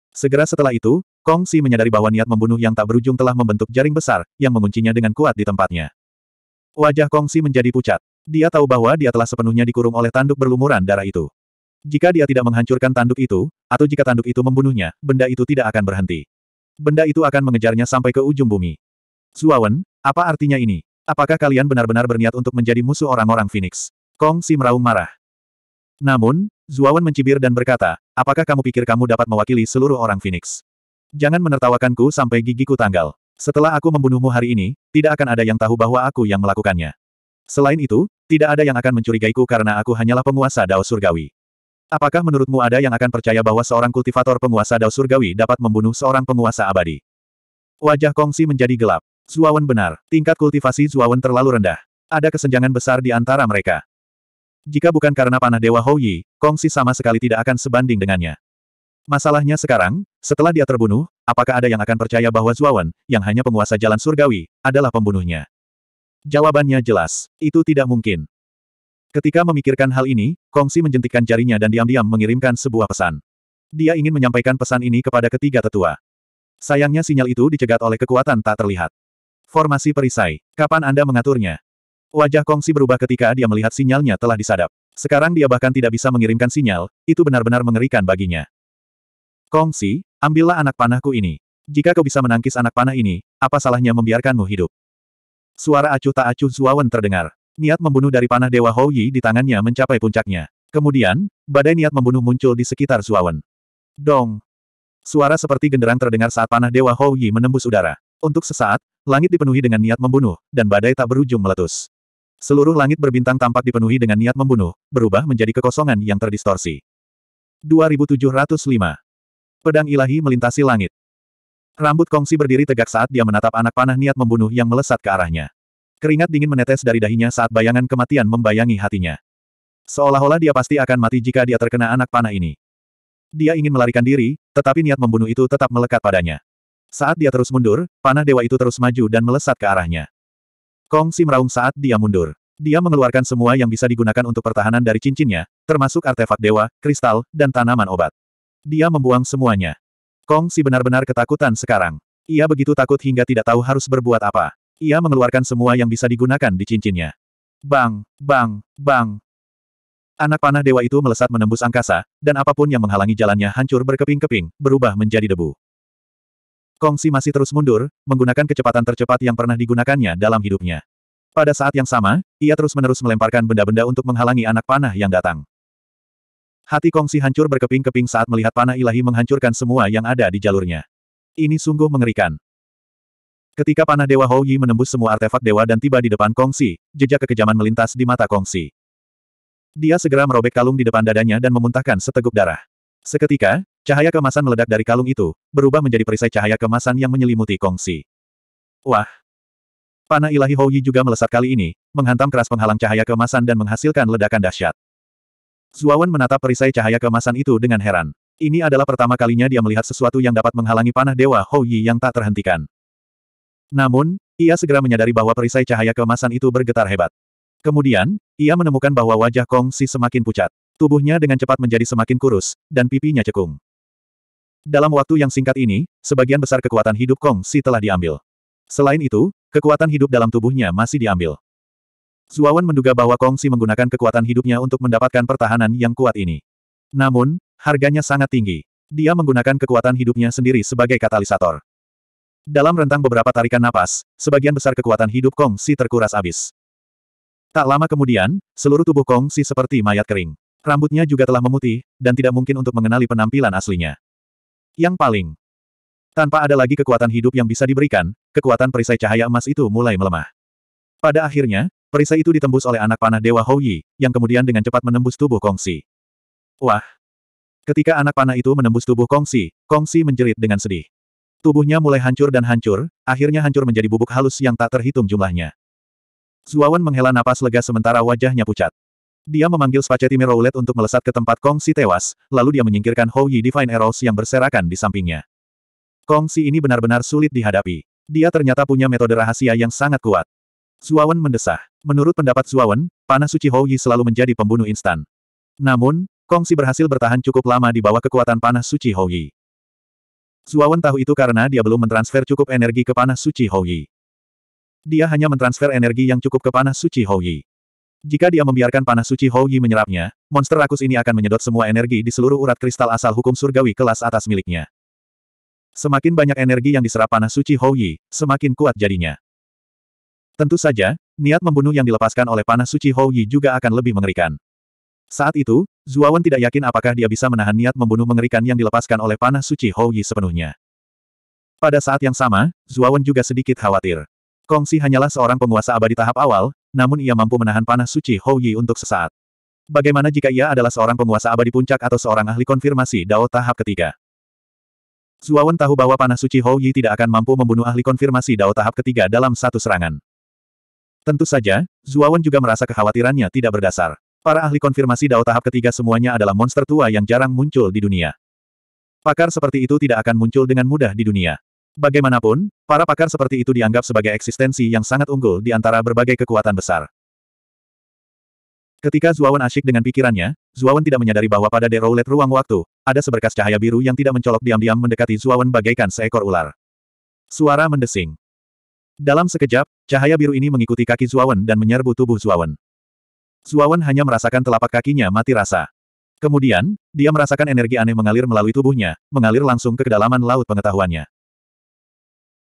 Segera setelah itu, Kong Si menyadari bahwa niat membunuh yang tak berujung telah membentuk jaring besar, yang menguncinya dengan kuat di tempatnya. Wajah Kong Si menjadi pucat. Dia tahu bahwa dia telah sepenuhnya dikurung oleh tanduk berlumuran darah itu. Jika dia tidak menghancurkan tanduk itu, atau jika tanduk itu membunuhnya, benda itu tidak akan berhenti. Benda itu akan mengejarnya sampai ke ujung bumi. Zuawan, apa artinya ini? Apakah kalian benar-benar berniat untuk menjadi musuh orang-orang Phoenix? Kong Si meraung marah. Namun, Zuawan mencibir dan berkata, apakah kamu pikir kamu dapat mewakili seluruh orang Phoenix? Jangan menertawakanku sampai gigiku tanggal. Setelah aku membunuhmu hari ini, tidak akan ada yang tahu bahwa aku yang melakukannya. Selain itu, tidak ada yang akan mencurigaiku karena aku hanyalah penguasa Dao Surgawi. Apakah menurutmu ada yang akan percaya bahwa seorang kultivator penguasa dao surgawi dapat membunuh seorang penguasa abadi? Wajah Kongsi menjadi gelap. Zuawan benar, tingkat kultivasi Zuawan terlalu rendah. Ada kesenjangan besar di antara mereka. Jika bukan karena panah Dewa Hou Kongsi sama sekali tidak akan sebanding dengannya. Masalahnya sekarang, setelah dia terbunuh, apakah ada yang akan percaya bahwa Zuawan, yang hanya penguasa jalan surgawi, adalah pembunuhnya? Jawabannya jelas, itu tidak mungkin. Ketika memikirkan hal ini, Kongsi menjentikkan jarinya dan diam-diam mengirimkan sebuah pesan. Dia ingin menyampaikan pesan ini kepada ketiga tetua. Sayangnya sinyal itu dicegat oleh kekuatan tak terlihat. Formasi perisai. Kapan Anda mengaturnya? Wajah Kongsi berubah ketika dia melihat sinyalnya telah disadap. Sekarang dia bahkan tidak bisa mengirimkan sinyal, itu benar-benar mengerikan baginya. Kongsi, ambillah anak panahku ini. Jika kau bisa menangkis anak panah ini, apa salahnya membiarkanmu hidup? Suara acuh tak acuh Zuawan terdengar. Niat membunuh dari panah Dewa Hou Yi di tangannya mencapai puncaknya. Kemudian, badai niat membunuh muncul di sekitar Suawen. Dong! Suara seperti genderang terdengar saat panah Dewa Hou Yi menembus udara. Untuk sesaat, langit dipenuhi dengan niat membunuh, dan badai tak berujung meletus. Seluruh langit berbintang tampak dipenuhi dengan niat membunuh, berubah menjadi kekosongan yang terdistorsi. 2705. Pedang ilahi melintasi langit. Rambut Kongsi berdiri tegak saat dia menatap anak panah niat membunuh yang melesat ke arahnya. Keringat dingin menetes dari dahinya saat bayangan kematian membayangi hatinya. Seolah-olah dia pasti akan mati jika dia terkena anak panah ini. Dia ingin melarikan diri, tetapi niat membunuh itu tetap melekat padanya. Saat dia terus mundur, panah dewa itu terus maju dan melesat ke arahnya. Kong Si meraung saat dia mundur. Dia mengeluarkan semua yang bisa digunakan untuk pertahanan dari cincinnya, termasuk artefak dewa, kristal, dan tanaman obat. Dia membuang semuanya. Kong Si benar-benar ketakutan sekarang. Ia begitu takut hingga tidak tahu harus berbuat apa. Ia mengeluarkan semua yang bisa digunakan di cincinnya. Bang, bang, bang. Anak panah dewa itu melesat menembus angkasa, dan apapun yang menghalangi jalannya hancur berkeping-keping, berubah menjadi debu. Kongsi masih terus mundur, menggunakan kecepatan tercepat yang pernah digunakannya dalam hidupnya. Pada saat yang sama, ia terus-menerus melemparkan benda-benda untuk menghalangi anak panah yang datang. Hati Kongsi hancur berkeping-keping saat melihat panah ilahi menghancurkan semua yang ada di jalurnya. Ini sungguh mengerikan. Ketika panah Dewa Hou Yi menembus semua artefak dewa dan tiba di depan Kongsi, jejak kekejaman melintas di mata Kongsi. Dia segera merobek kalung di depan dadanya dan memuntahkan seteguk darah. Seketika, cahaya kemasan meledak dari kalung itu, berubah menjadi perisai cahaya kemasan yang menyelimuti Kongsi. Wah! Panah ilahi Hou Yi juga melesat kali ini, menghantam keras penghalang cahaya kemasan dan menghasilkan ledakan dahsyat. Zuawan menatap perisai cahaya kemasan itu dengan heran. Ini adalah pertama kalinya dia melihat sesuatu yang dapat menghalangi panah Dewa Hou Yi yang tak terhentikan. Namun, ia segera menyadari bahwa perisai cahaya keemasan itu bergetar hebat. Kemudian, ia menemukan bahwa wajah Kong Si semakin pucat. Tubuhnya dengan cepat menjadi semakin kurus, dan pipinya cekung. Dalam waktu yang singkat ini, sebagian besar kekuatan hidup Kong Si telah diambil. Selain itu, kekuatan hidup dalam tubuhnya masih diambil. Zuawan menduga bahwa Kong Si menggunakan kekuatan hidupnya untuk mendapatkan pertahanan yang kuat ini. Namun, harganya sangat tinggi. Dia menggunakan kekuatan hidupnya sendiri sebagai katalisator. Dalam rentang beberapa tarikan napas, sebagian besar kekuatan hidup Kong Si terkuras habis. Tak lama kemudian, seluruh tubuh Kong Si seperti mayat kering. Rambutnya juga telah memutih, dan tidak mungkin untuk mengenali penampilan aslinya. Yang paling tanpa ada lagi kekuatan hidup yang bisa diberikan, kekuatan perisai cahaya emas itu mulai melemah. Pada akhirnya, perisai itu ditembus oleh anak panah Dewa Houyi, yang kemudian dengan cepat menembus tubuh Kong Si. Wah! Ketika anak panah itu menembus tubuh Kong Si, Kong Si menjerit dengan sedih. Tubuhnya mulai hancur dan hancur, akhirnya hancur menjadi bubuk halus yang tak terhitung jumlahnya. Zuawan menghela napas lega sementara wajahnya pucat. Dia memanggil Spaceti Rowlet untuk melesat ke tempat Kong Si tewas, lalu dia menyingkirkan Hou Yi Divine Arrows yang berserakan di sampingnya. Kong Si ini benar-benar sulit dihadapi. Dia ternyata punya metode rahasia yang sangat kuat. Zuawan mendesah. Menurut pendapat Zuawan, panah suci Hou Yi selalu menjadi pembunuh instan. Namun, Kong Si berhasil bertahan cukup lama di bawah kekuatan panah suci Hou Yi. Zuawan tahu itu karena dia belum mentransfer cukup energi ke panah suci Houyi. Dia hanya mentransfer energi yang cukup ke panah suci Houyi. Jika dia membiarkan panah suci Houyi menyerapnya, monster rakus ini akan menyedot semua energi di seluruh urat kristal asal hukum surgawi kelas atas miliknya. Semakin banyak energi yang diserap panah suci Houyi, semakin kuat jadinya. Tentu saja, niat membunuh yang dilepaskan oleh panah suci Houyi juga akan lebih mengerikan. Saat itu, Zuawan tidak yakin apakah dia bisa menahan niat membunuh mengerikan yang dilepaskan oleh panah suci Hou Yi sepenuhnya. Pada saat yang sama, Zuawan juga sedikit khawatir. Kongsi hanyalah seorang penguasa abadi tahap awal, namun ia mampu menahan panah suci Hou Yi untuk sesaat. Bagaimana jika ia adalah seorang penguasa abadi puncak atau seorang ahli konfirmasi Dao tahap ketiga? Zuawan tahu bahwa panah suci Hou Yi tidak akan mampu membunuh ahli konfirmasi Dao tahap ketiga dalam satu serangan. Tentu saja, Zuawan juga merasa kekhawatirannya tidak berdasar. Para ahli konfirmasi Dao tahap ketiga semuanya adalah monster tua yang jarang muncul di dunia. Pakar seperti itu tidak akan muncul dengan mudah di dunia. Bagaimanapun, para pakar seperti itu dianggap sebagai eksistensi yang sangat unggul di antara berbagai kekuatan besar. Ketika Zuawan asyik dengan pikirannya, Zuawan tidak menyadari bahwa pada deroulet ruang waktu, ada seberkas cahaya biru yang tidak mencolok diam-diam mendekati Zuawan bagaikan seekor ular. Suara mendesing. Dalam sekejap, cahaya biru ini mengikuti kaki Zuawan dan menyerbu tubuh Zuawan. Zuawan hanya merasakan telapak kakinya mati rasa. Kemudian, dia merasakan energi aneh mengalir melalui tubuhnya, mengalir langsung ke kedalaman laut pengetahuannya.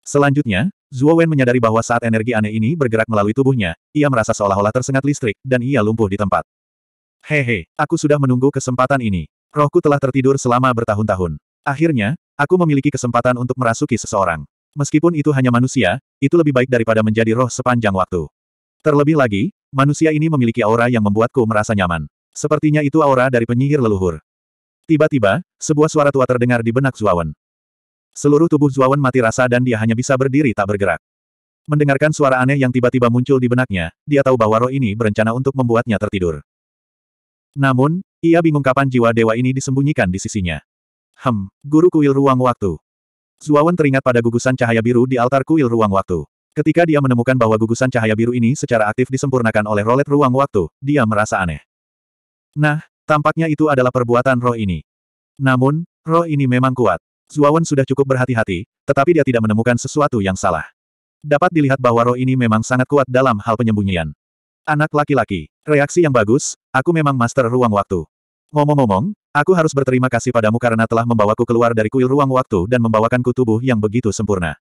Selanjutnya, Zuo Wen menyadari bahwa saat energi aneh ini bergerak melalui tubuhnya, ia merasa seolah-olah tersengat listrik, dan ia lumpuh di tempat. Hehe, aku sudah menunggu kesempatan ini. Rohku telah tertidur selama bertahun-tahun. Akhirnya, aku memiliki kesempatan untuk merasuki seseorang. Meskipun itu hanya manusia, itu lebih baik daripada menjadi roh sepanjang waktu. Terlebih lagi, manusia ini memiliki aura yang membuatku merasa nyaman. Sepertinya itu aura dari penyihir leluhur. Tiba-tiba, sebuah suara tua terdengar di benak Zuawan. Seluruh tubuh Zuawan mati rasa dan dia hanya bisa berdiri tak bergerak. Mendengarkan suara aneh yang tiba-tiba muncul di benaknya, dia tahu bahwa roh ini berencana untuk membuatnya tertidur. Namun, ia bingung kapan jiwa dewa ini disembunyikan di sisinya. Hem, guru kuil ruang waktu. Zuawan teringat pada gugusan cahaya biru di altar kuil ruang waktu. Ketika dia menemukan bahwa gugusan cahaya biru ini secara aktif disempurnakan oleh rolet ruang waktu, dia merasa aneh. Nah, tampaknya itu adalah perbuatan roh ini. Namun, roh ini memang kuat. Zuawan sudah cukup berhati-hati, tetapi dia tidak menemukan sesuatu yang salah. Dapat dilihat bahwa roh ini memang sangat kuat dalam hal penyembunyian. Anak laki-laki, reaksi yang bagus, aku memang master ruang waktu. Ngomong-ngomong, aku harus berterima kasih padamu karena telah membawaku keluar dari kuil ruang waktu dan membawakanku tubuh yang begitu sempurna.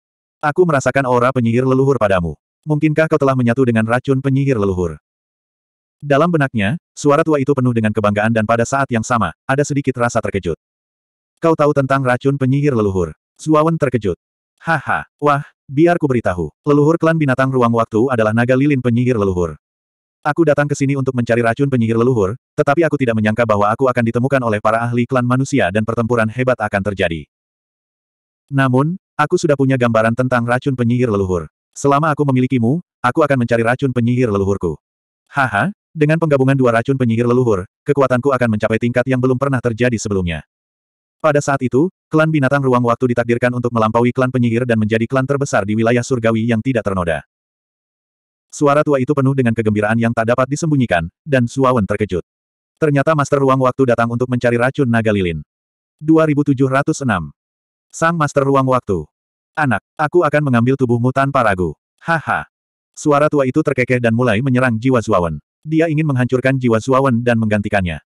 Aku merasakan aura penyihir leluhur padamu. Mungkinkah kau telah menyatu dengan racun penyihir leluhur? Dalam benaknya, suara tua itu penuh dengan kebanggaan dan pada saat yang sama, ada sedikit rasa terkejut. Kau tahu tentang racun penyihir leluhur. Suawan terkejut. Haha, wah, biar ku beritahu. Leluhur klan binatang ruang waktu adalah naga lilin penyihir leluhur. Aku datang ke sini untuk mencari racun penyihir leluhur, tetapi aku tidak menyangka bahwa aku akan ditemukan oleh para ahli klan manusia dan pertempuran hebat akan terjadi. Namun, Aku sudah punya gambaran tentang racun penyihir leluhur. Selama aku memilikimu, aku akan mencari racun penyihir leluhurku. Haha, dengan penggabungan dua racun penyihir leluhur, kekuatanku akan mencapai tingkat yang belum pernah terjadi sebelumnya. Pada saat itu, klan binatang ruang waktu ditakdirkan untuk melampaui klan penyihir dan menjadi klan terbesar di wilayah surgawi yang tidak ternoda. Suara tua itu penuh dengan kegembiraan yang tak dapat disembunyikan, dan Suawen terkejut. Ternyata Master Ruang Waktu datang untuk mencari racun naga lilin. 2706 Sang Master Ruang Waktu. Anak, aku akan mengambil tubuhmu tanpa ragu. Haha. Suara tua itu terkekeh dan mulai menyerang jiwa Zuawan. Dia ingin menghancurkan jiwa Zuawan dan menggantikannya.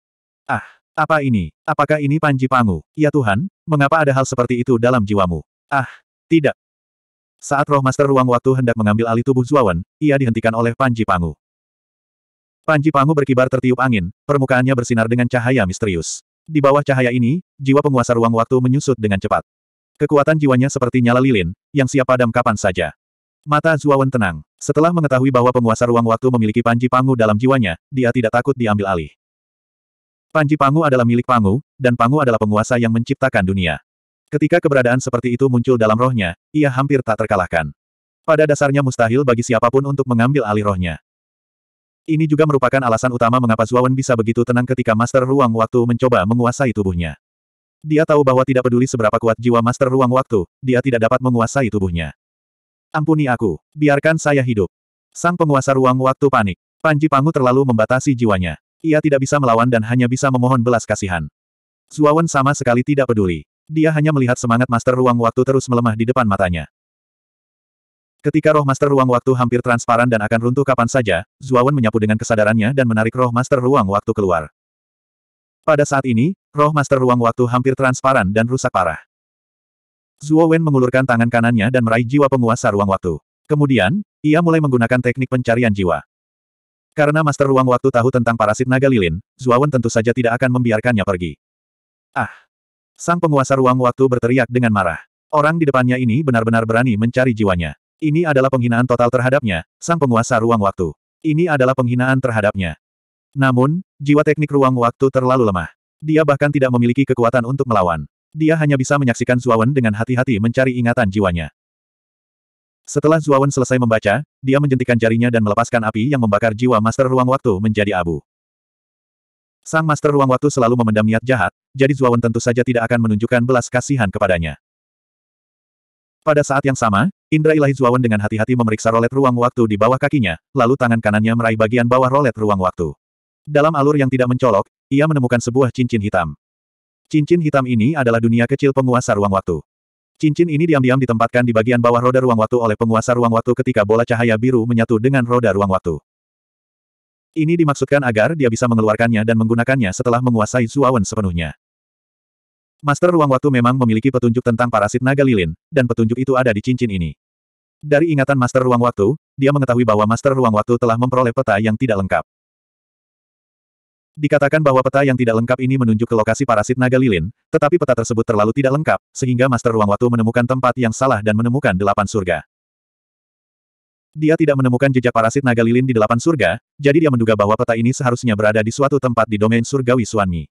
Ah, apa ini? Apakah ini Panji Pangu? Ya Tuhan, mengapa ada hal seperti itu dalam jiwamu? Ah, tidak. Saat roh master ruang waktu hendak mengambil alih tubuh Zuawan, ia dihentikan oleh Panji Pangu. Panji Pangu berkibar tertiup angin, permukaannya bersinar dengan cahaya misterius. Di bawah cahaya ini, jiwa penguasa ruang waktu menyusut dengan cepat. Kekuatan jiwanya seperti nyala lilin, yang siap padam kapan saja. Mata Zuawan tenang. Setelah mengetahui bahwa penguasa ruang waktu memiliki Panji Pangu dalam jiwanya, dia tidak takut diambil alih. Panji Pangu adalah milik Pangu, dan Pangu adalah penguasa yang menciptakan dunia. Ketika keberadaan seperti itu muncul dalam rohnya, ia hampir tak terkalahkan. Pada dasarnya mustahil bagi siapapun untuk mengambil alih rohnya. Ini juga merupakan alasan utama mengapa Zuawan bisa begitu tenang ketika Master Ruang Waktu mencoba menguasai tubuhnya. Dia tahu bahwa tidak peduli seberapa kuat jiwa Master Ruang Waktu, dia tidak dapat menguasai tubuhnya. Ampuni aku, biarkan saya hidup. Sang penguasa ruang waktu panik. Panji Pangu terlalu membatasi jiwanya. Ia tidak bisa melawan dan hanya bisa memohon belas kasihan. Zuawan sama sekali tidak peduli. Dia hanya melihat semangat Master Ruang Waktu terus melemah di depan matanya. Ketika roh Master Ruang Waktu hampir transparan dan akan runtuh kapan saja, Zuawan menyapu dengan kesadarannya dan menarik roh Master Ruang Waktu keluar. Pada saat ini, Roh Master Ruang Waktu hampir transparan dan rusak parah. Zuo Wen mengulurkan tangan kanannya dan meraih jiwa penguasa ruang waktu. Kemudian, ia mulai menggunakan teknik pencarian jiwa. Karena Master Ruang Waktu tahu tentang parasit naga lilin, Zuo Wen tentu saja tidak akan membiarkannya pergi. Ah! Sang penguasa ruang waktu berteriak dengan marah. Orang di depannya ini benar-benar berani mencari jiwanya. Ini adalah penghinaan total terhadapnya, sang penguasa ruang waktu. Ini adalah penghinaan terhadapnya. Namun, jiwa teknik ruang waktu terlalu lemah. Dia bahkan tidak memiliki kekuatan untuk melawan. Dia hanya bisa menyaksikan Zuawan dengan hati-hati mencari ingatan jiwanya. Setelah Zuawan selesai membaca, dia menjentikan jarinya dan melepaskan api yang membakar jiwa Master Ruang Waktu menjadi abu. Sang Master Ruang Waktu selalu memendam niat jahat, jadi Zuawan tentu saja tidak akan menunjukkan belas kasihan kepadanya. Pada saat yang sama, Indra ilahi Zuawan dengan hati-hati memeriksa rolet ruang waktu di bawah kakinya, lalu tangan kanannya meraih bagian bawah rolet ruang waktu. Dalam alur yang tidak mencolok, ia menemukan sebuah cincin hitam. Cincin hitam ini adalah dunia kecil penguasa ruang waktu. Cincin ini diam-diam ditempatkan di bagian bawah roda ruang waktu oleh penguasa ruang waktu ketika bola cahaya biru menyatu dengan roda ruang waktu. Ini dimaksudkan agar dia bisa mengeluarkannya dan menggunakannya setelah menguasai Zuawan sepenuhnya. Master ruang waktu memang memiliki petunjuk tentang parasit naga lilin, dan petunjuk itu ada di cincin ini. Dari ingatan Master ruang waktu, dia mengetahui bahwa Master ruang waktu telah memperoleh peta yang tidak lengkap. Dikatakan bahwa peta yang tidak lengkap ini menunjuk ke lokasi parasit naga lilin, tetapi peta tersebut terlalu tidak lengkap, sehingga Master Ruang Watu menemukan tempat yang salah dan menemukan delapan surga. Dia tidak menemukan jejak parasit naga lilin di delapan surga, jadi dia menduga bahwa peta ini seharusnya berada di suatu tempat di domain surgawi Suanmi.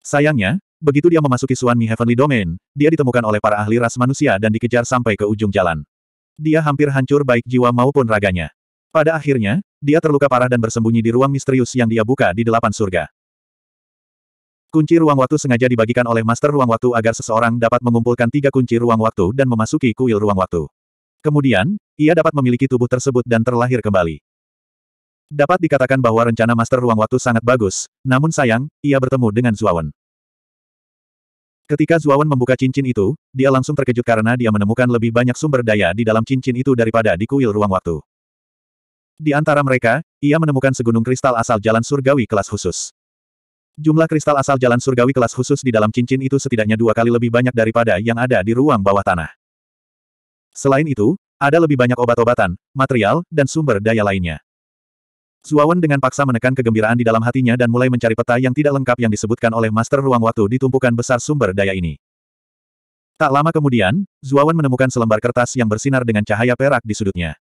Sayangnya, begitu dia memasuki Suanmi Heavenly Domain, dia ditemukan oleh para ahli ras manusia dan dikejar sampai ke ujung jalan. Dia hampir hancur baik jiwa maupun raganya. Pada akhirnya, dia terluka parah dan bersembunyi di ruang misterius yang dia buka di delapan surga. Kunci ruang waktu sengaja dibagikan oleh Master Ruang Waktu agar seseorang dapat mengumpulkan tiga kunci ruang waktu dan memasuki kuil ruang waktu. Kemudian, ia dapat memiliki tubuh tersebut dan terlahir kembali. Dapat dikatakan bahwa rencana Master Ruang Waktu sangat bagus, namun sayang, ia bertemu dengan Zuawan. Ketika Zuawan membuka cincin itu, dia langsung terkejut karena dia menemukan lebih banyak sumber daya di dalam cincin itu daripada di kuil ruang waktu. Di antara mereka, ia menemukan segunung kristal asal jalan surgawi kelas khusus. Jumlah kristal asal jalan surgawi kelas khusus di dalam cincin itu setidaknya dua kali lebih banyak daripada yang ada di ruang bawah tanah. Selain itu, ada lebih banyak obat-obatan, material, dan sumber daya lainnya. Zuawan dengan paksa menekan kegembiraan di dalam hatinya dan mulai mencari peta yang tidak lengkap yang disebutkan oleh Master Ruang Waktu di tumpukan besar sumber daya ini. Tak lama kemudian, Zuawan menemukan selembar kertas yang bersinar dengan cahaya perak di sudutnya.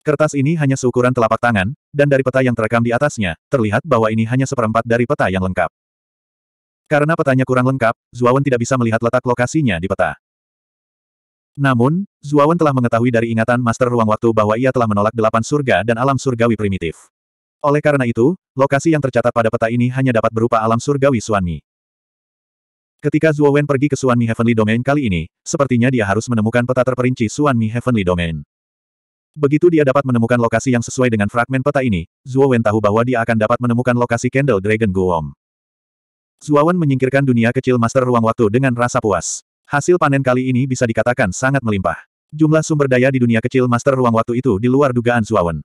Kertas ini hanya seukuran telapak tangan, dan dari peta yang terekam di atasnya, terlihat bahwa ini hanya seperempat dari peta yang lengkap. Karena petanya kurang lengkap, Zuawan tidak bisa melihat letak lokasinya di peta. Namun, Zuawan telah mengetahui dari ingatan Master Ruang Waktu bahwa ia telah menolak delapan surga dan alam surgawi primitif. Oleh karena itu, lokasi yang tercatat pada peta ini hanya dapat berupa alam surgawi Suanmi. Ketika Zuawan pergi ke Suanmi Heavenly Domain kali ini, sepertinya dia harus menemukan peta terperinci Suanmi Heavenly Domain. Begitu dia dapat menemukan lokasi yang sesuai dengan fragmen peta ini, Zuo Wen tahu bahwa dia akan dapat menemukan lokasi Candle Dragon Goom. Zuo Wen menyingkirkan dunia kecil Master Ruang Waktu dengan rasa puas. Hasil panen kali ini bisa dikatakan sangat melimpah. Jumlah sumber daya di dunia kecil Master Ruang Waktu itu di luar dugaan Zuo Wen.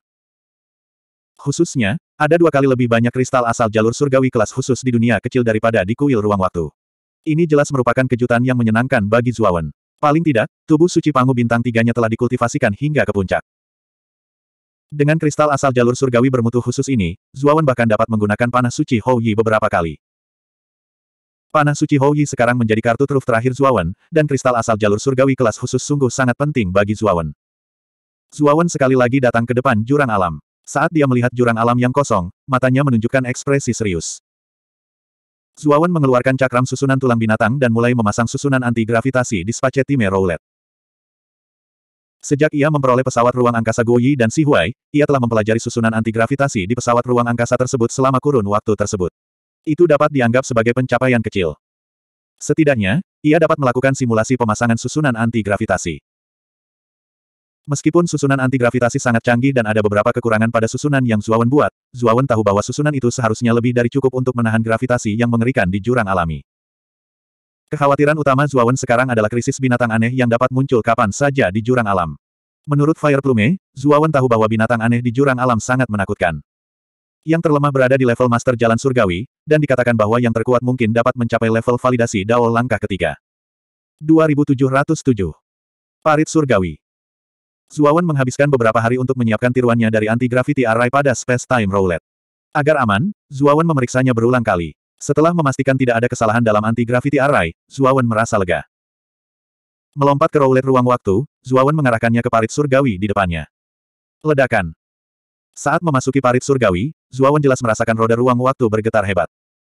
Khususnya, ada dua kali lebih banyak kristal asal jalur surgawi kelas khusus di dunia kecil daripada di kuil ruang waktu. Ini jelas merupakan kejutan yang menyenangkan bagi Zuawan. Paling tidak, tubuh suci Pangu bintang tiganya telah dikultivasikan hingga ke puncak. Dengan kristal asal jalur surgawi bermutu khusus ini, Zuawan bahkan dapat menggunakan panah suci Houyi beberapa kali. Panah suci Houyi sekarang menjadi kartu truf terakhir Zuawan, dan kristal asal jalur surgawi kelas khusus sungguh sangat penting bagi Zuawan. Zuawan sekali lagi datang ke depan jurang alam. Saat dia melihat jurang alam yang kosong, matanya menunjukkan ekspresi serius. Zuawan mengeluarkan cakram susunan tulang binatang dan mulai memasang susunan anti-gravitasi di spacetime roulette. Sejak ia memperoleh pesawat ruang angkasa Goyi dan Si Huai, ia telah mempelajari susunan antigravitasi di pesawat ruang angkasa tersebut selama kurun waktu tersebut. Itu dapat dianggap sebagai pencapaian kecil. Setidaknya, ia dapat melakukan simulasi pemasangan susunan antigravitasi. Meskipun susunan antigravitasi sangat canggih dan ada beberapa kekurangan pada susunan yang Zuawan buat, Zuawan tahu bahwa susunan itu seharusnya lebih dari cukup untuk menahan gravitasi yang mengerikan di jurang alami. Kekhawatiran utama Zuawan sekarang adalah krisis binatang aneh yang dapat muncul kapan saja di jurang alam. Menurut Fire Plume, Zuawan tahu bahwa binatang aneh di jurang alam sangat menakutkan. Yang terlemah berada di level Master Jalan Surgawi, dan dikatakan bahwa yang terkuat mungkin dapat mencapai level validasi Dao langkah ketiga. 2707 Parit Surgawi Zuawan menghabiskan beberapa hari untuk menyiapkan tiruannya dari anti-gravity array pada space-time roulette. Agar aman, Zuawan memeriksanya berulang kali. Setelah memastikan tidak ada kesalahan dalam anti-gravity array, Zuawan merasa lega. Melompat ke roulette ruang waktu, Zuawan mengarahkannya ke parit surgawi di depannya. Ledakan. Saat memasuki parit surgawi, Zuawan jelas merasakan roda ruang waktu bergetar hebat.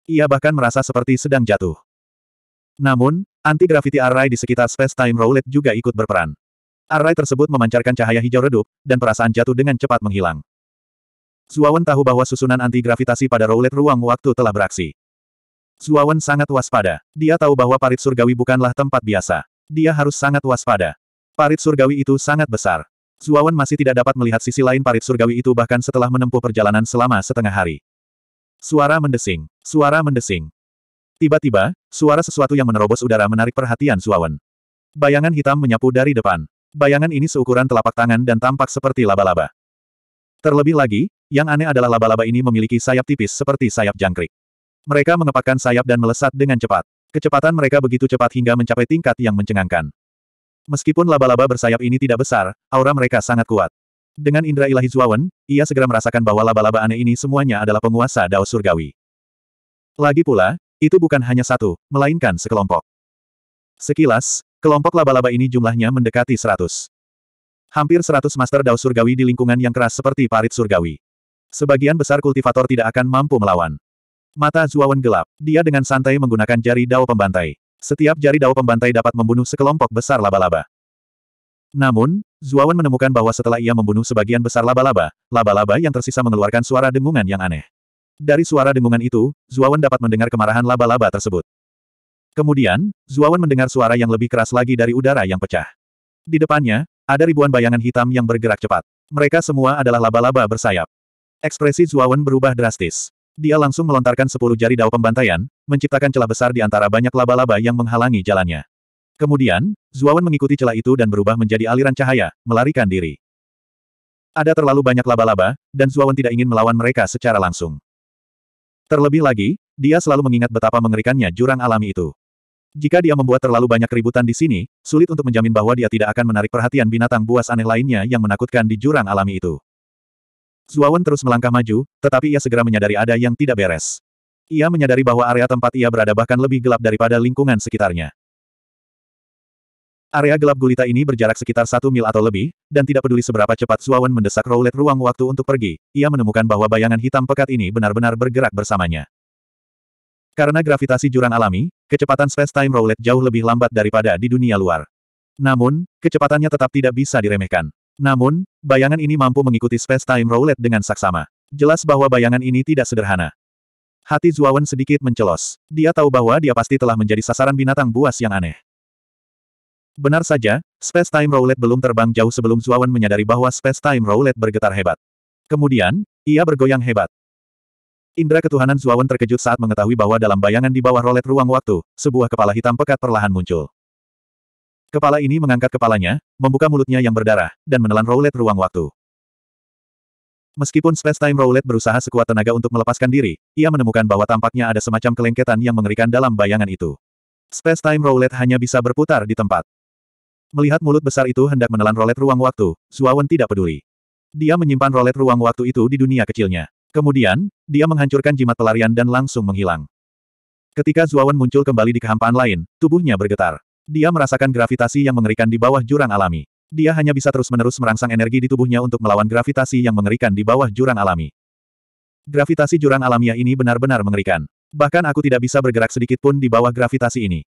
Ia bahkan merasa seperti sedang jatuh. Namun, anti-gravity array di sekitar space-time roulette juga ikut berperan. Array tersebut memancarkan cahaya hijau redup, dan perasaan jatuh dengan cepat menghilang. Zuawan tahu bahwa susunan anti-gravitasi pada roulette ruang waktu telah beraksi. Zuawan sangat waspada. Dia tahu bahwa parit surgawi bukanlah tempat biasa. Dia harus sangat waspada. Parit surgawi itu sangat besar. Zuawan masih tidak dapat melihat sisi lain parit surgawi itu bahkan setelah menempuh perjalanan selama setengah hari. Suara mendesing. Suara mendesing. Tiba-tiba, suara sesuatu yang menerobos udara menarik perhatian Zuawan. Bayangan hitam menyapu dari depan. Bayangan ini seukuran telapak tangan dan tampak seperti laba-laba. Terlebih lagi, yang aneh adalah laba-laba ini memiliki sayap tipis seperti sayap jangkrik. Mereka mengepakkan sayap dan melesat dengan cepat. Kecepatan mereka begitu cepat hingga mencapai tingkat yang mencengangkan. Meskipun laba-laba bersayap ini tidak besar, aura mereka sangat kuat. Dengan indera ilahi Zuawan, ia segera merasakan bahwa laba-laba aneh ini semuanya adalah penguasa Dao Surgawi. Lagi pula, itu bukan hanya satu, melainkan sekelompok. Sekilas, kelompok laba-laba ini jumlahnya mendekati seratus. Hampir seratus master Dao Surgawi di lingkungan yang keras seperti parit Surgawi. Sebagian besar kultivator tidak akan mampu melawan. Mata Zuawan gelap. Dia dengan santai menggunakan jari dao pembantai. Setiap jari dao pembantai dapat membunuh sekelompok besar laba-laba. Namun, Zuawan menemukan bahwa setelah ia membunuh sebagian besar laba-laba, laba-laba yang tersisa mengeluarkan suara dengungan yang aneh. Dari suara dengungan itu, Zuawan dapat mendengar kemarahan laba-laba tersebut. Kemudian, Zuawan mendengar suara yang lebih keras lagi dari udara yang pecah. Di depannya, ada ribuan bayangan hitam yang bergerak cepat. Mereka semua adalah laba-laba bersayap. Ekspresi Zuawan berubah drastis. Dia langsung melontarkan sepuluh jari dao pembantaian, menciptakan celah besar di antara banyak laba-laba yang menghalangi jalannya. Kemudian, Zuawan mengikuti celah itu dan berubah menjadi aliran cahaya, melarikan diri. Ada terlalu banyak laba-laba, dan Zuawan tidak ingin melawan mereka secara langsung. Terlebih lagi, dia selalu mengingat betapa mengerikannya jurang alami itu. Jika dia membuat terlalu banyak keributan di sini, sulit untuk menjamin bahwa dia tidak akan menarik perhatian binatang buas aneh lainnya yang menakutkan di jurang alami itu. Zuawan terus melangkah maju, tetapi ia segera menyadari ada yang tidak beres. Ia menyadari bahwa area tempat ia berada bahkan lebih gelap daripada lingkungan sekitarnya. Area gelap gulita ini berjarak sekitar satu mil atau lebih, dan tidak peduli seberapa cepat Zuawan mendesak Roulette ruang waktu untuk pergi, ia menemukan bahwa bayangan hitam pekat ini benar-benar bergerak bersamanya. Karena gravitasi jurang alami, kecepatan space-time Roulette jauh lebih lambat daripada di dunia luar. Namun, kecepatannya tetap tidak bisa diremehkan. Namun, bayangan ini mampu mengikuti space-time roulette dengan saksama. Jelas bahwa bayangan ini tidak sederhana. Hati Zuawan sedikit mencelos. Dia tahu bahwa dia pasti telah menjadi sasaran binatang buas yang aneh. Benar saja, space-time roulette belum terbang jauh sebelum Zuawan menyadari bahwa space-time roulette bergetar hebat. Kemudian, ia bergoyang hebat. Indra ketuhanan Zuawan terkejut saat mengetahui bahwa dalam bayangan di bawah rolet ruang waktu, sebuah kepala hitam pekat perlahan muncul. Kepala ini mengangkat kepalanya, membuka mulutnya yang berdarah, dan menelan roulette ruang waktu. Meskipun space-time roulette berusaha sekuat tenaga untuk melepaskan diri, ia menemukan bahwa tampaknya ada semacam kelengketan yang mengerikan dalam bayangan itu. Space-time roulette hanya bisa berputar di tempat. Melihat mulut besar itu hendak menelan roulette ruang waktu, Zuawan tidak peduli. Dia menyimpan rolet ruang waktu itu di dunia kecilnya. Kemudian, dia menghancurkan jimat pelarian dan langsung menghilang. Ketika Zuawan muncul kembali di kehampaan lain, tubuhnya bergetar. Dia merasakan gravitasi yang mengerikan di bawah jurang alami. Dia hanya bisa terus-menerus merangsang energi di tubuhnya untuk melawan gravitasi yang mengerikan di bawah jurang alami. Gravitasi jurang alamiah ini benar-benar mengerikan. Bahkan aku tidak bisa bergerak sedikit pun di bawah gravitasi ini.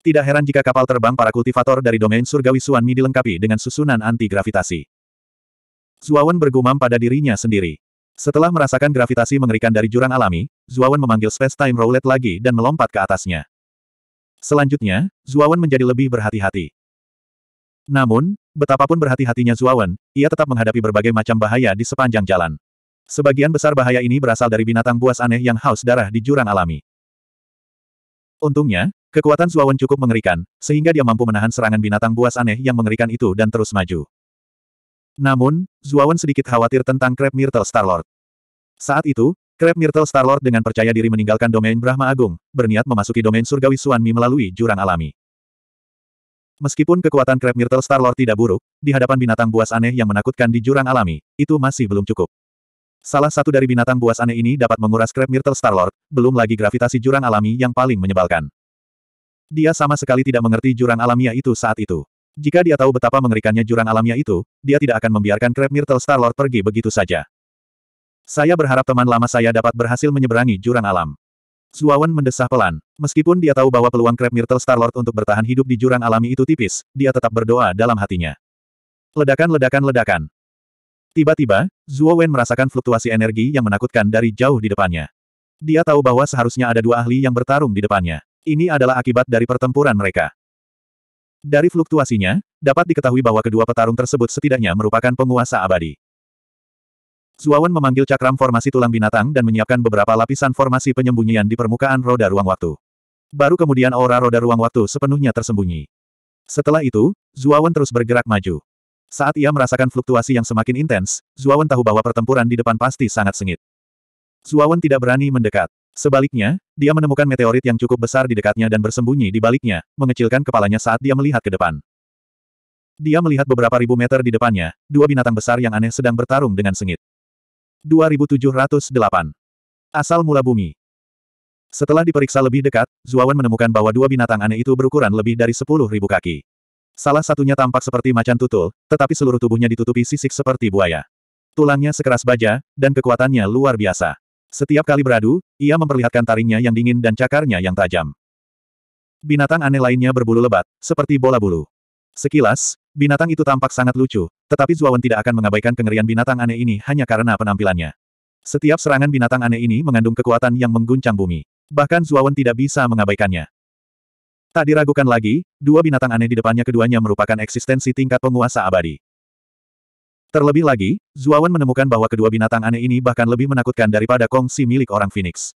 Tidak heran jika kapal terbang para kultivator dari domain surgawi Suanmi dilengkapi dengan susunan anti-gravitasi. Zuawan bergumam pada dirinya sendiri. Setelah merasakan gravitasi mengerikan dari jurang alami, Zuawan memanggil Space Time Roulette lagi dan melompat ke atasnya. Selanjutnya, Zuawan menjadi lebih berhati-hati. Namun, betapapun berhati-hatinya Zuawan, ia tetap menghadapi berbagai macam bahaya di sepanjang jalan. Sebagian besar bahaya ini berasal dari binatang buas aneh yang haus darah di jurang alami. Untungnya, kekuatan Zuawan cukup mengerikan, sehingga dia mampu menahan serangan binatang buas aneh yang mengerikan itu dan terus maju. Namun, Zuawan sedikit khawatir tentang Crab Myrtle Starlord. Saat itu, Crab Myrtle Starlord dengan percaya diri meninggalkan domain Brahma Agung, berniat memasuki domain surgawi Suanmi melalui jurang alami. Meskipun kekuatan Crab Myrtle Starlord tidak buruk, di hadapan binatang buas aneh yang menakutkan di jurang alami, itu masih belum cukup. Salah satu dari binatang buas aneh ini dapat menguras Crab Myrtle Starlord, belum lagi gravitasi jurang alami yang paling menyebalkan. Dia sama sekali tidak mengerti jurang alamiah itu saat itu. Jika dia tahu betapa mengerikannya jurang alamiah itu, dia tidak akan membiarkan Crab Myrtle Starlord pergi begitu saja. Saya berharap teman lama saya dapat berhasil menyeberangi jurang alam. Zuawan mendesah pelan. Meskipun dia tahu bahwa peluang Crab Myrtle Starlord untuk bertahan hidup di jurang alami itu tipis, dia tetap berdoa dalam hatinya. Ledakan-ledakan-ledakan. Tiba-tiba, Zuo merasakan fluktuasi energi yang menakutkan dari jauh di depannya. Dia tahu bahwa seharusnya ada dua ahli yang bertarung di depannya. Ini adalah akibat dari pertempuran mereka. Dari fluktuasinya, dapat diketahui bahwa kedua petarung tersebut setidaknya merupakan penguasa abadi. Zuawan memanggil cakram formasi tulang binatang dan menyiapkan beberapa lapisan formasi penyembunyian di permukaan roda ruang waktu. Baru kemudian aura roda ruang waktu sepenuhnya tersembunyi. Setelah itu, Zuawan terus bergerak maju. Saat ia merasakan fluktuasi yang semakin intens, Zuawan tahu bahwa pertempuran di depan pasti sangat sengit. Zuawan tidak berani mendekat. Sebaliknya, dia menemukan meteorit yang cukup besar di dekatnya dan bersembunyi di baliknya, mengecilkan kepalanya saat dia melihat ke depan. Dia melihat beberapa ribu meter di depannya, dua binatang besar yang aneh sedang bertarung dengan sengit. 2708. Asal mula bumi. Setelah diperiksa lebih dekat, Zuawan menemukan bahwa dua binatang aneh itu berukuran lebih dari 10.000 kaki. Salah satunya tampak seperti macan tutul, tetapi seluruh tubuhnya ditutupi sisik seperti buaya. Tulangnya sekeras baja, dan kekuatannya luar biasa. Setiap kali beradu, ia memperlihatkan taringnya yang dingin dan cakarnya yang tajam. Binatang aneh lainnya berbulu lebat, seperti bola bulu. Sekilas, Binatang itu tampak sangat lucu, tetapi Zuawan tidak akan mengabaikan kengerian binatang aneh ini hanya karena penampilannya. Setiap serangan binatang aneh ini mengandung kekuatan yang mengguncang bumi. Bahkan Zuawan tidak bisa mengabaikannya. Tak diragukan lagi, dua binatang aneh di depannya keduanya merupakan eksistensi tingkat penguasa abadi. Terlebih lagi, Zuawan menemukan bahwa kedua binatang aneh ini bahkan lebih menakutkan daripada kongsi milik orang Phoenix.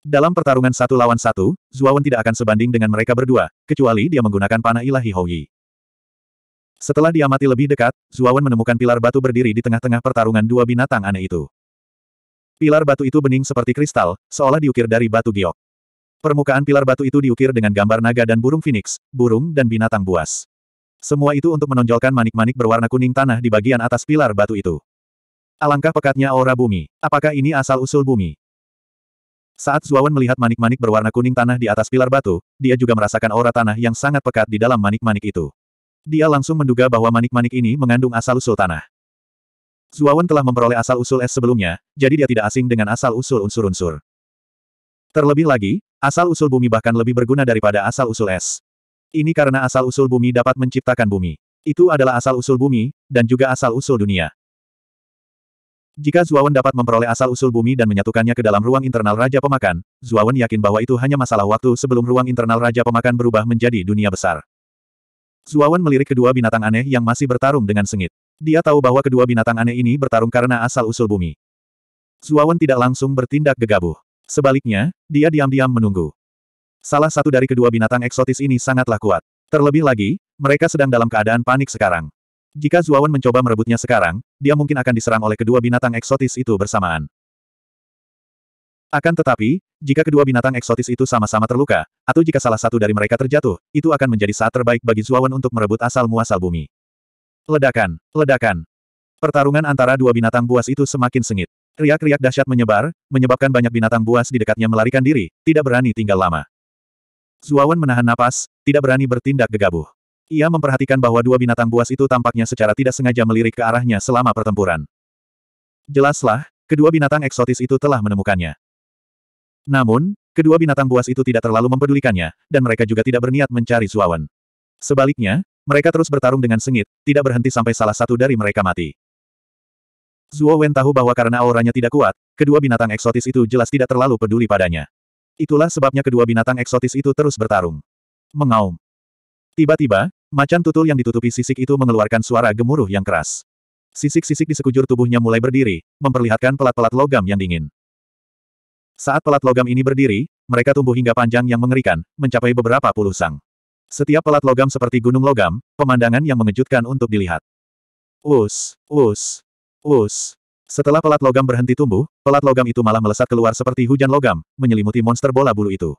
Dalam pertarungan satu lawan satu, Zuawan tidak akan sebanding dengan mereka berdua, kecuali dia menggunakan panah ilahi Houyi. Setelah diamati lebih dekat, Zuawan menemukan pilar batu berdiri di tengah-tengah pertarungan dua binatang aneh itu. Pilar batu itu bening seperti kristal, seolah diukir dari batu giok. Permukaan pilar batu itu diukir dengan gambar naga dan burung phoenix, burung dan binatang buas. Semua itu untuk menonjolkan manik-manik berwarna kuning tanah di bagian atas pilar batu itu. Alangkah pekatnya aura bumi. Apakah ini asal-usul bumi? Saat Zuawan melihat manik-manik berwarna kuning tanah di atas pilar batu, dia juga merasakan aura tanah yang sangat pekat di dalam manik-manik itu. Dia langsung menduga bahwa manik-manik ini mengandung asal-usul tanah. Zuawan telah memperoleh asal-usul es sebelumnya, jadi dia tidak asing dengan asal-usul unsur-unsur. Terlebih lagi, asal-usul bumi bahkan lebih berguna daripada asal-usul es. Ini karena asal-usul bumi dapat menciptakan bumi. Itu adalah asal-usul bumi, dan juga asal-usul dunia. Jika Zuawan dapat memperoleh asal-usul bumi dan menyatukannya ke dalam ruang internal Raja Pemakan, Zuawan yakin bahwa itu hanya masalah waktu sebelum ruang internal Raja Pemakan berubah menjadi dunia besar. Zuawan melirik kedua binatang aneh yang masih bertarung dengan sengit. Dia tahu bahwa kedua binatang aneh ini bertarung karena asal-usul bumi. Zuawan tidak langsung bertindak gegabah. Sebaliknya, dia diam-diam menunggu. Salah satu dari kedua binatang eksotis ini sangatlah kuat. Terlebih lagi, mereka sedang dalam keadaan panik sekarang. Jika Zuawan mencoba merebutnya sekarang, dia mungkin akan diserang oleh kedua binatang eksotis itu bersamaan. Akan tetapi, jika kedua binatang eksotis itu sama-sama terluka, atau jika salah satu dari mereka terjatuh, itu akan menjadi saat terbaik bagi Zuawan untuk merebut asal-muasal bumi. Ledakan, ledakan. Pertarungan antara dua binatang buas itu semakin sengit. Riak-riak dahsyat menyebar, menyebabkan banyak binatang buas di dekatnya melarikan diri, tidak berani tinggal lama. Zuawan menahan napas, tidak berani bertindak gegabah. Ia memperhatikan bahwa dua binatang buas itu tampaknya secara tidak sengaja melirik ke arahnya selama pertempuran. Jelaslah, kedua binatang eksotis itu telah menemukannya. Namun, kedua binatang buas itu tidak terlalu mempedulikannya, dan mereka juga tidak berniat mencari Suawan. Sebaliknya, mereka terus bertarung dengan sengit, tidak berhenti sampai salah satu dari mereka mati. Zuo Wen tahu bahwa karena auranya tidak kuat, kedua binatang eksotis itu jelas tidak terlalu peduli padanya. Itulah sebabnya kedua binatang eksotis itu terus bertarung. Mengaum. Tiba-tiba, macan tutul yang ditutupi sisik itu mengeluarkan suara gemuruh yang keras. Sisik-sisik di sekujur tubuhnya mulai berdiri, memperlihatkan pelat-pelat logam yang dingin. Saat pelat logam ini berdiri, mereka tumbuh hingga panjang yang mengerikan, mencapai beberapa puluh sang. Setiap pelat logam seperti gunung logam, pemandangan yang mengejutkan untuk dilihat. Us, us, us. Setelah pelat logam berhenti tumbuh, pelat logam itu malah melesat keluar seperti hujan logam, menyelimuti monster bola bulu itu.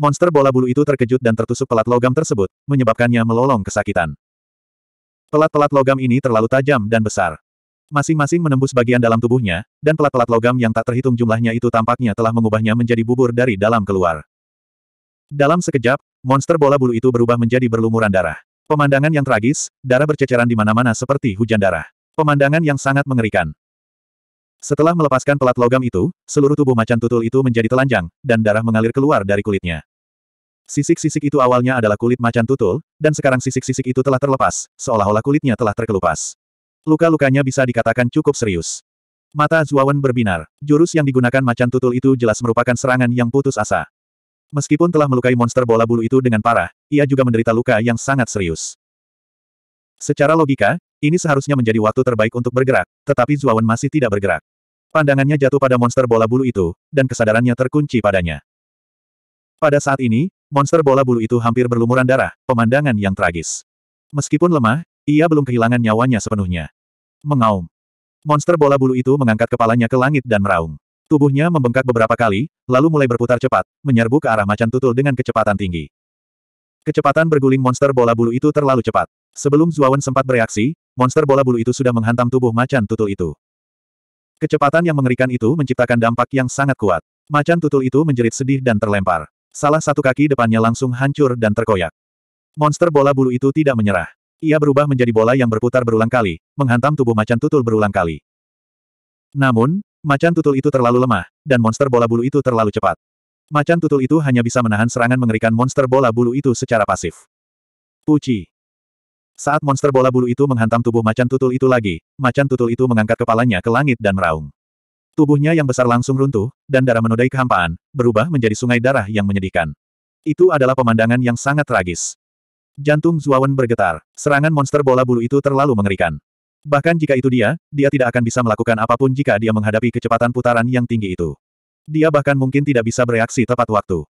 Monster bola bulu itu terkejut dan tertusuk pelat logam tersebut, menyebabkannya melolong kesakitan. Pelat-pelat logam ini terlalu tajam dan besar. Masing-masing menembus bagian dalam tubuhnya, dan pelat-pelat logam yang tak terhitung jumlahnya itu tampaknya telah mengubahnya menjadi bubur dari dalam keluar. Dalam sekejap, monster bola bulu itu berubah menjadi berlumuran darah. Pemandangan yang tragis, darah berceceran di mana-mana seperti hujan darah. Pemandangan yang sangat mengerikan. Setelah melepaskan pelat logam itu, seluruh tubuh macan tutul itu menjadi telanjang, dan darah mengalir keluar dari kulitnya. Sisik-sisik itu awalnya adalah kulit macan tutul, dan sekarang sisik-sisik itu telah terlepas, seolah-olah kulitnya telah terkelupas. Luka-lukanya bisa dikatakan cukup serius. Mata Zuawan berbinar. Jurus yang digunakan macan tutul itu jelas merupakan serangan yang putus asa. Meskipun telah melukai monster bola bulu itu dengan parah, ia juga menderita luka yang sangat serius. Secara logika, ini seharusnya menjadi waktu terbaik untuk bergerak, tetapi Zuawan masih tidak bergerak. Pandangannya jatuh pada monster bola bulu itu, dan kesadarannya terkunci padanya. Pada saat ini, monster bola bulu itu hampir berlumuran darah, pemandangan yang tragis. Meskipun lemah, ia belum kehilangan nyawanya sepenuhnya. Mengaum. Monster bola bulu itu mengangkat kepalanya ke langit dan meraung. Tubuhnya membengkak beberapa kali, lalu mulai berputar cepat, menyerbu ke arah macan tutul dengan kecepatan tinggi. Kecepatan berguling monster bola bulu itu terlalu cepat. Sebelum Zuawan sempat bereaksi, monster bola bulu itu sudah menghantam tubuh macan tutul itu. Kecepatan yang mengerikan itu menciptakan dampak yang sangat kuat. Macan tutul itu menjerit sedih dan terlempar. Salah satu kaki depannya langsung hancur dan terkoyak. Monster bola bulu itu tidak menyerah. Ia berubah menjadi bola yang berputar berulang kali, menghantam tubuh macan tutul berulang kali. Namun, macan tutul itu terlalu lemah, dan monster bola bulu itu terlalu cepat. Macan tutul itu hanya bisa menahan serangan mengerikan monster bola bulu itu secara pasif. Puci. Saat monster bola bulu itu menghantam tubuh macan tutul itu lagi, macan tutul itu mengangkat kepalanya ke langit dan meraung. Tubuhnya yang besar langsung runtuh, dan darah menodai kehampaan, berubah menjadi sungai darah yang menyedihkan. Itu adalah pemandangan yang sangat tragis. Jantung Zuawan bergetar. Serangan monster bola bulu itu terlalu mengerikan. Bahkan jika itu dia, dia tidak akan bisa melakukan apapun jika dia menghadapi kecepatan putaran yang tinggi itu. Dia bahkan mungkin tidak bisa bereaksi tepat waktu.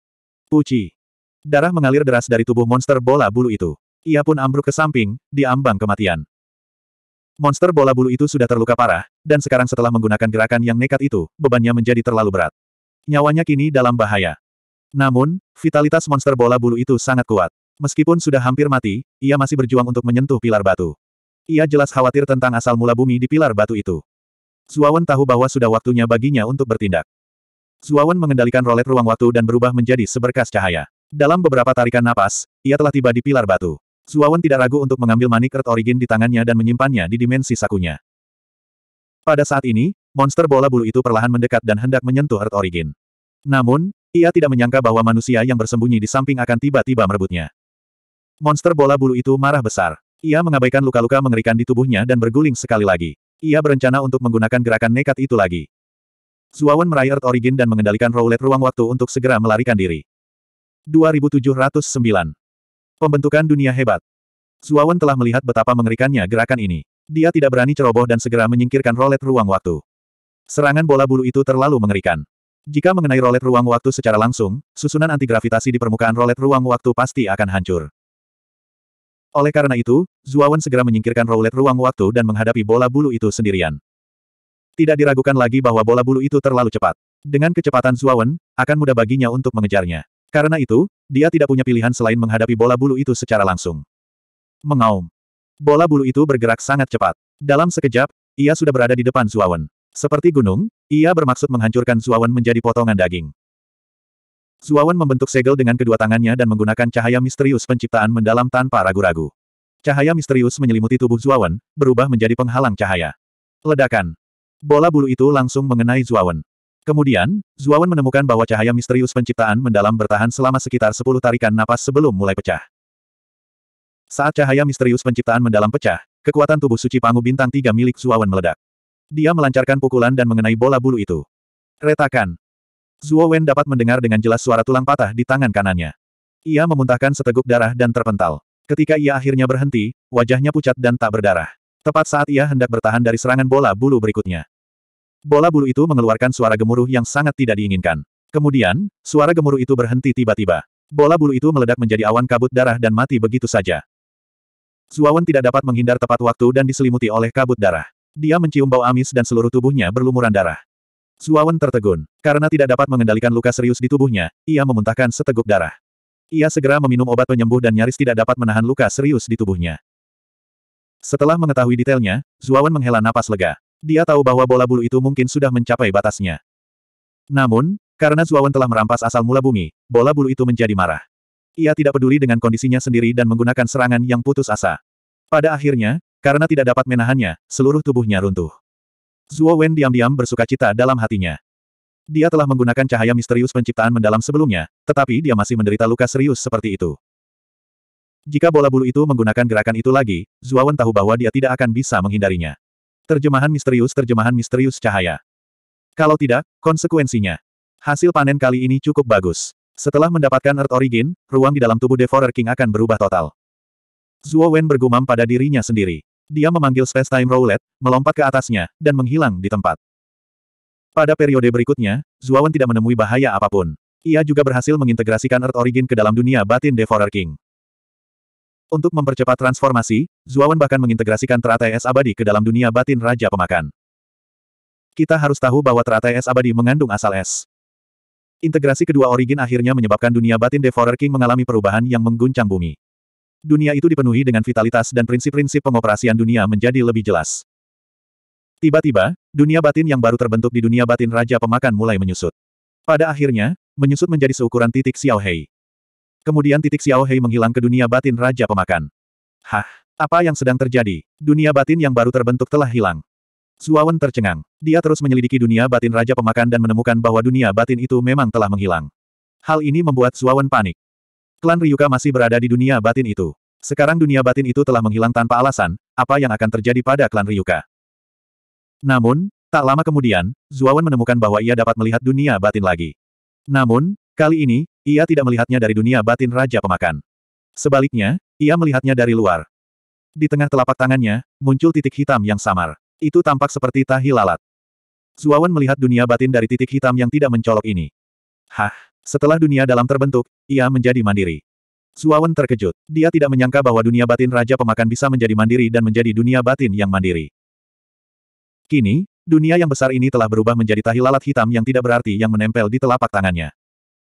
Puci. Darah mengalir deras dari tubuh monster bola bulu itu. Ia pun ambruk ke samping, diambang kematian. Monster bola bulu itu sudah terluka parah, dan sekarang setelah menggunakan gerakan yang nekat itu, bebannya menjadi terlalu berat. Nyawanya kini dalam bahaya. Namun, vitalitas monster bola bulu itu sangat kuat. Meskipun sudah hampir mati, ia masih berjuang untuk menyentuh pilar batu. Ia jelas khawatir tentang asal mula bumi di pilar batu itu. Zuawan tahu bahwa sudah waktunya baginya untuk bertindak. Zuawan mengendalikan rolet ruang waktu dan berubah menjadi seberkas cahaya. Dalam beberapa tarikan napas, ia telah tiba di pilar batu. Zuawan tidak ragu untuk mengambil manik Earth Origin di tangannya dan menyimpannya di dimensi sakunya. Pada saat ini, monster bola bulu itu perlahan mendekat dan hendak menyentuh Earth Origin. Namun, ia tidak menyangka bahwa manusia yang bersembunyi di samping akan tiba-tiba merebutnya. Monster bola bulu itu marah besar. Ia mengabaikan luka-luka mengerikan di tubuhnya dan berguling sekali lagi. Ia berencana untuk menggunakan gerakan nekat itu lagi. Zuawan meraih Earth Origin dan mengendalikan roulette ruang waktu untuk segera melarikan diri. 2709. Pembentukan dunia hebat. Zuawan telah melihat betapa mengerikannya gerakan ini. Dia tidak berani ceroboh dan segera menyingkirkan roulette ruang waktu. Serangan bola bulu itu terlalu mengerikan. Jika mengenai roulette ruang waktu secara langsung, susunan antigravitasi di permukaan roulette ruang waktu pasti akan hancur. Oleh karena itu, Zuawan segera menyingkirkan roulette ruang waktu dan menghadapi bola bulu itu sendirian. Tidak diragukan lagi bahwa bola bulu itu terlalu cepat. Dengan kecepatan Zuawan, akan mudah baginya untuk mengejarnya. Karena itu, dia tidak punya pilihan selain menghadapi bola bulu itu secara langsung. Mengaum. Bola bulu itu bergerak sangat cepat. Dalam sekejap, ia sudah berada di depan Zuawan. Seperti gunung, ia bermaksud menghancurkan Zuawan menjadi potongan daging. Suawan membentuk segel dengan kedua tangannya dan menggunakan cahaya misterius penciptaan mendalam tanpa ragu-ragu. Cahaya misterius menyelimuti tubuh Zuawan, berubah menjadi penghalang cahaya. Ledakan. Bola bulu itu langsung mengenai Zuawan. Kemudian, Zuawan menemukan bahwa cahaya misterius penciptaan mendalam bertahan selama sekitar 10 tarikan napas sebelum mulai pecah. Saat cahaya misterius penciptaan mendalam pecah, kekuatan tubuh suci pangu bintang tiga milik Zuawan meledak. Dia melancarkan pukulan dan mengenai bola bulu itu. Retakan. Zuo Wen dapat mendengar dengan jelas suara tulang patah di tangan kanannya. Ia memuntahkan seteguk darah dan terpental. Ketika ia akhirnya berhenti, wajahnya pucat dan tak berdarah. Tepat saat ia hendak bertahan dari serangan bola bulu berikutnya. Bola bulu itu mengeluarkan suara gemuruh yang sangat tidak diinginkan. Kemudian, suara gemuruh itu berhenti tiba-tiba. Bola bulu itu meledak menjadi awan kabut darah dan mati begitu saja. Wen tidak dapat menghindar tepat waktu dan diselimuti oleh kabut darah. Dia mencium bau amis dan seluruh tubuhnya berlumuran darah. Suawan tertegun. Karena tidak dapat mengendalikan luka serius di tubuhnya, ia memuntahkan seteguk darah. Ia segera meminum obat penyembuh dan nyaris tidak dapat menahan luka serius di tubuhnya. Setelah mengetahui detailnya, Zuawan menghela napas lega. Dia tahu bahwa bola bulu itu mungkin sudah mencapai batasnya. Namun, karena Zuawan telah merampas asal mula bumi, bola bulu itu menjadi marah. Ia tidak peduli dengan kondisinya sendiri dan menggunakan serangan yang putus asa. Pada akhirnya, karena tidak dapat menahannya, seluruh tubuhnya runtuh. Zuo Wen diam-diam bersuka cita dalam hatinya. Dia telah menggunakan cahaya misterius penciptaan mendalam sebelumnya, tetapi dia masih menderita luka serius seperti itu. Jika bola bulu itu menggunakan gerakan itu lagi, Zuo Wen tahu bahwa dia tidak akan bisa menghindarinya. Terjemahan misterius Terjemahan misterius cahaya. Kalau tidak, konsekuensinya. Hasil panen kali ini cukup bagus. Setelah mendapatkan Earth Origin, ruang di dalam tubuh Devourer King akan berubah total. Zuo Wen bergumam pada dirinya sendiri. Dia memanggil space-time roulette, melompat ke atasnya, dan menghilang di tempat. Pada periode berikutnya, Zuawan tidak menemui bahaya apapun. Ia juga berhasil mengintegrasikan Earth Origin ke dalam dunia batin Devourer King. Untuk mempercepat transformasi, Zuawan bahkan mengintegrasikan Teratai Es Abadi ke dalam dunia batin Raja Pemakan. Kita harus tahu bahwa Teratai Es Abadi mengandung asal es. Integrasi kedua origin akhirnya menyebabkan dunia batin Devourer King mengalami perubahan yang mengguncang bumi. Dunia itu dipenuhi dengan vitalitas dan prinsip-prinsip pengoperasian dunia menjadi lebih jelas. Tiba-tiba, dunia batin yang baru terbentuk di dunia batin Raja Pemakan mulai menyusut. Pada akhirnya, menyusut menjadi seukuran titik Xiaohei. Kemudian titik Xiaohei menghilang ke dunia batin Raja Pemakan. Hah, apa yang sedang terjadi? Dunia batin yang baru terbentuk telah hilang. Zuawan tercengang. Dia terus menyelidiki dunia batin Raja Pemakan dan menemukan bahwa dunia batin itu memang telah menghilang. Hal ini membuat Zuawan panik. Klan Ryuka masih berada di dunia batin itu. Sekarang dunia batin itu telah menghilang tanpa alasan, apa yang akan terjadi pada klan Ryuka? Namun, tak lama kemudian, Zuawan menemukan bahwa ia dapat melihat dunia batin lagi. Namun, kali ini, ia tidak melihatnya dari dunia batin Raja Pemakan. Sebaliknya, ia melihatnya dari luar. Di tengah telapak tangannya, muncul titik hitam yang samar. Itu tampak seperti tahi lalat. Zuawan melihat dunia batin dari titik hitam yang tidak mencolok ini. Hah? Setelah dunia dalam terbentuk, ia menjadi mandiri. Suawan terkejut. Dia tidak menyangka bahwa dunia batin Raja Pemakan bisa menjadi mandiri dan menjadi dunia batin yang mandiri. Kini, dunia yang besar ini telah berubah menjadi tahi lalat hitam yang tidak berarti yang menempel di telapak tangannya.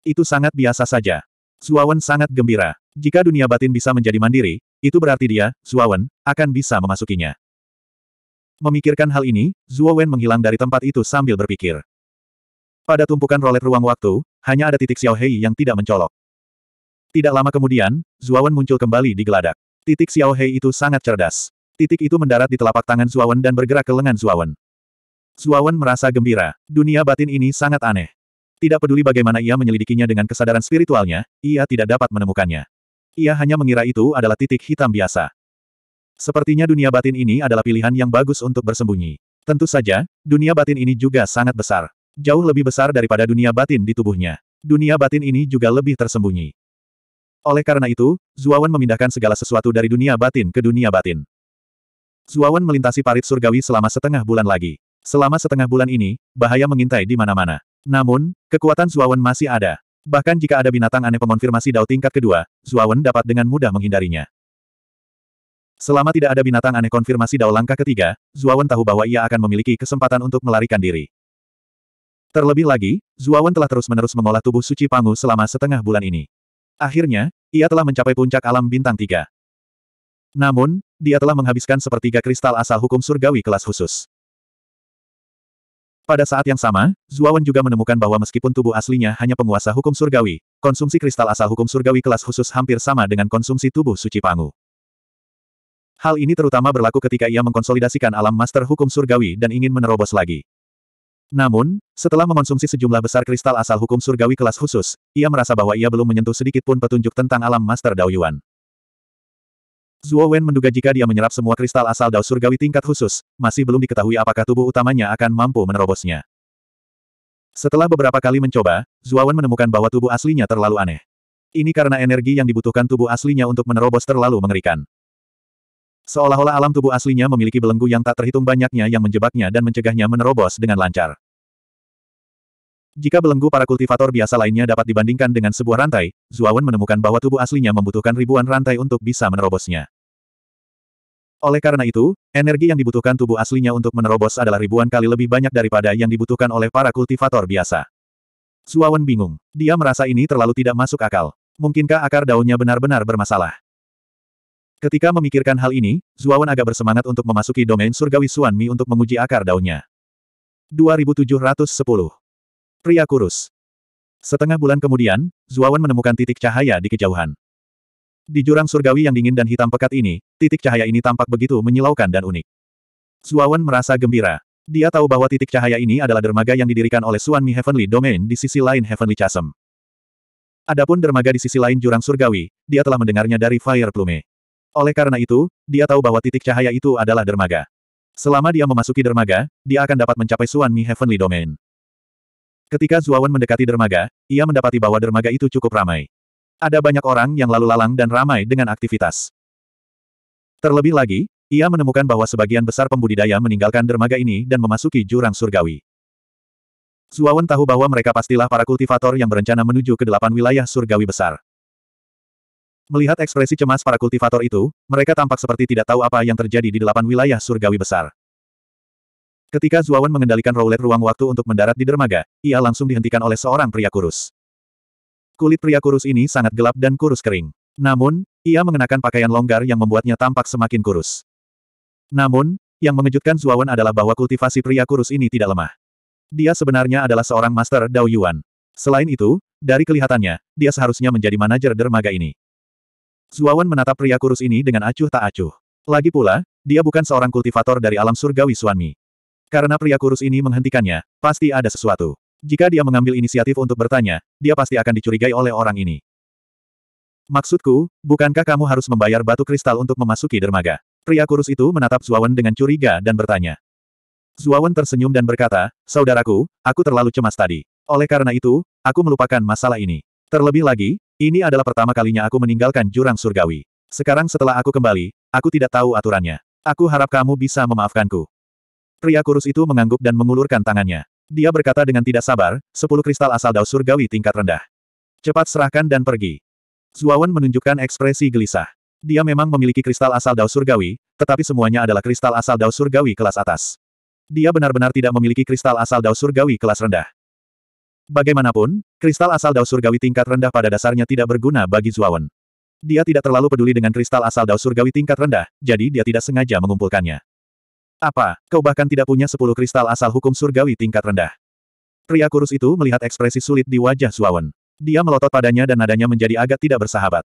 Itu sangat biasa saja. Suawan sangat gembira. Jika dunia batin bisa menjadi mandiri, itu berarti dia, Suawan, akan bisa memasukinya. Memikirkan hal ini, Zuo menghilang dari tempat itu sambil berpikir. Pada tumpukan rolet ruang waktu, hanya ada titik Xiao Hei yang tidak mencolok. Tidak lama kemudian, Zuawan muncul kembali di geladak. Titik Xiao Hei itu sangat cerdas. Titik itu mendarat di telapak tangan Zuawan dan bergerak ke lengan Zuawan. Zuawan merasa gembira. Dunia batin ini sangat aneh. Tidak peduli bagaimana ia menyelidikinya dengan kesadaran spiritualnya, ia tidak dapat menemukannya. Ia hanya mengira itu adalah titik hitam biasa. Sepertinya dunia batin ini adalah pilihan yang bagus untuk bersembunyi. Tentu saja, dunia batin ini juga sangat besar. Jauh lebih besar daripada dunia batin di tubuhnya. Dunia batin ini juga lebih tersembunyi. Oleh karena itu, Zuawan memindahkan segala sesuatu dari dunia batin ke dunia batin. Zuawan melintasi parit surgawi selama setengah bulan lagi. Selama setengah bulan ini, bahaya mengintai di mana-mana. Namun, kekuatan Zuawan masih ada. Bahkan jika ada binatang aneh pengonfirmasi dao tingkat kedua, Zuawan dapat dengan mudah menghindarinya. Selama tidak ada binatang aneh konfirmasi dao langkah ketiga, Zuawan tahu bahwa ia akan memiliki kesempatan untuk melarikan diri. Terlebih lagi, Zuawan telah terus-menerus mengolah tubuh suci Pangu selama setengah bulan ini. Akhirnya, ia telah mencapai puncak alam bintang tiga. Namun, dia telah menghabiskan sepertiga kristal asal hukum surgawi kelas khusus. Pada saat yang sama, Zuawan juga menemukan bahwa meskipun tubuh aslinya hanya penguasa hukum surgawi, konsumsi kristal asal hukum surgawi kelas khusus hampir sama dengan konsumsi tubuh suci Pangu. Hal ini terutama berlaku ketika ia mengkonsolidasikan alam master hukum surgawi dan ingin menerobos lagi. Namun, setelah mengonsumsi sejumlah besar kristal asal hukum surgawi kelas khusus, ia merasa bahwa ia belum menyentuh sedikit pun petunjuk tentang alam Master Dao Yuan. Zuo Wen menduga jika dia menyerap semua kristal asal Dao surgawi tingkat khusus, masih belum diketahui apakah tubuh utamanya akan mampu menerobosnya. Setelah beberapa kali mencoba, Zuo Wen menemukan bahwa tubuh aslinya terlalu aneh. Ini karena energi yang dibutuhkan tubuh aslinya untuk menerobos terlalu mengerikan. Seolah-olah alam tubuh aslinya memiliki belenggu yang tak terhitung banyaknya yang menjebaknya dan mencegahnya menerobos dengan lancar. Jika belenggu para kultivator biasa lainnya dapat dibandingkan dengan sebuah rantai, Zuawan menemukan bahwa tubuh aslinya membutuhkan ribuan rantai untuk bisa menerobosnya. Oleh karena itu, energi yang dibutuhkan tubuh aslinya untuk menerobos adalah ribuan kali lebih banyak daripada yang dibutuhkan oleh para kultivator biasa. Zuawan bingung. Dia merasa ini terlalu tidak masuk akal. Mungkinkah akar daunnya benar-benar bermasalah? Ketika memikirkan hal ini, Zuawan agak bersemangat untuk memasuki domain surgawi Suanmi untuk menguji akar daunnya. 2710. Pria kurus. Setengah bulan kemudian, Zuawan menemukan titik cahaya di kejauhan. Di jurang surgawi yang dingin dan hitam pekat ini, titik cahaya ini tampak begitu menyilaukan dan unik. Zuawan merasa gembira. Dia tahu bahwa titik cahaya ini adalah dermaga yang didirikan oleh Suanmi Heavenly Domain di sisi lain Heavenly Chasm. Adapun dermaga di sisi lain jurang surgawi, dia telah mendengarnya dari Fire Plume. Oleh karena itu, dia tahu bahwa titik cahaya itu adalah dermaga. Selama dia memasuki dermaga, dia akan dapat mencapai Suan Mi Heavenly Domain. Ketika Zuawan mendekati dermaga, ia mendapati bahwa dermaga itu cukup ramai. Ada banyak orang yang lalu lalang dan ramai dengan aktivitas. Terlebih lagi, ia menemukan bahwa sebagian besar pembudidaya meninggalkan dermaga ini dan memasuki jurang surgawi. Zuawan tahu bahwa mereka pastilah para kultivator yang berencana menuju ke delapan wilayah surgawi besar. Melihat ekspresi cemas para kultivator itu, mereka tampak seperti tidak tahu apa yang terjadi di delapan wilayah surgawi besar. Ketika Zuawan mengendalikan roulette ruang waktu untuk mendarat di dermaga, ia langsung dihentikan oleh seorang pria kurus. Kulit pria kurus ini sangat gelap dan kurus kering. Namun, ia mengenakan pakaian longgar yang membuatnya tampak semakin kurus. Namun, yang mengejutkan Zuawan adalah bahwa kultivasi pria kurus ini tidak lemah. Dia sebenarnya adalah seorang master Dao Yuan. Selain itu, dari kelihatannya, dia seharusnya menjadi manajer dermaga ini. Zuawan menatap pria kurus ini dengan acuh tak acuh. Lagi pula, dia bukan seorang kultivator dari alam surgawi Suanmi. Karena pria kurus ini menghentikannya, pasti ada sesuatu. Jika dia mengambil inisiatif untuk bertanya, dia pasti akan dicurigai oleh orang ini. Maksudku, bukankah kamu harus membayar batu kristal untuk memasuki dermaga? Pria kurus itu menatap Zuawan dengan curiga dan bertanya. Zuawan tersenyum dan berkata, Saudaraku, aku terlalu cemas tadi. Oleh karena itu, aku melupakan masalah ini. Terlebih lagi, ini adalah pertama kalinya aku meninggalkan jurang surgawi. Sekarang setelah aku kembali, aku tidak tahu aturannya. Aku harap kamu bisa memaafkanku. Pria kurus itu mengangguk dan mengulurkan tangannya. Dia berkata dengan tidak sabar, sepuluh kristal asal daus surgawi tingkat rendah. Cepat serahkan dan pergi. Zuawan menunjukkan ekspresi gelisah. Dia memang memiliki kristal asal daus surgawi, tetapi semuanya adalah kristal asal daus surgawi kelas atas. Dia benar-benar tidak memiliki kristal asal daus surgawi kelas rendah. Bagaimanapun, kristal asal Dao Surgawi tingkat rendah pada dasarnya tidak berguna bagi Zuawan. Dia tidak terlalu peduli dengan kristal asal Dao Surgawi tingkat rendah, jadi dia tidak sengaja mengumpulkannya. Apa, kau bahkan tidak punya sepuluh kristal asal hukum surgawi tingkat rendah? Pria kurus itu melihat ekspresi sulit di wajah Zuawan. Dia melotot padanya dan nadanya menjadi agak tidak bersahabat.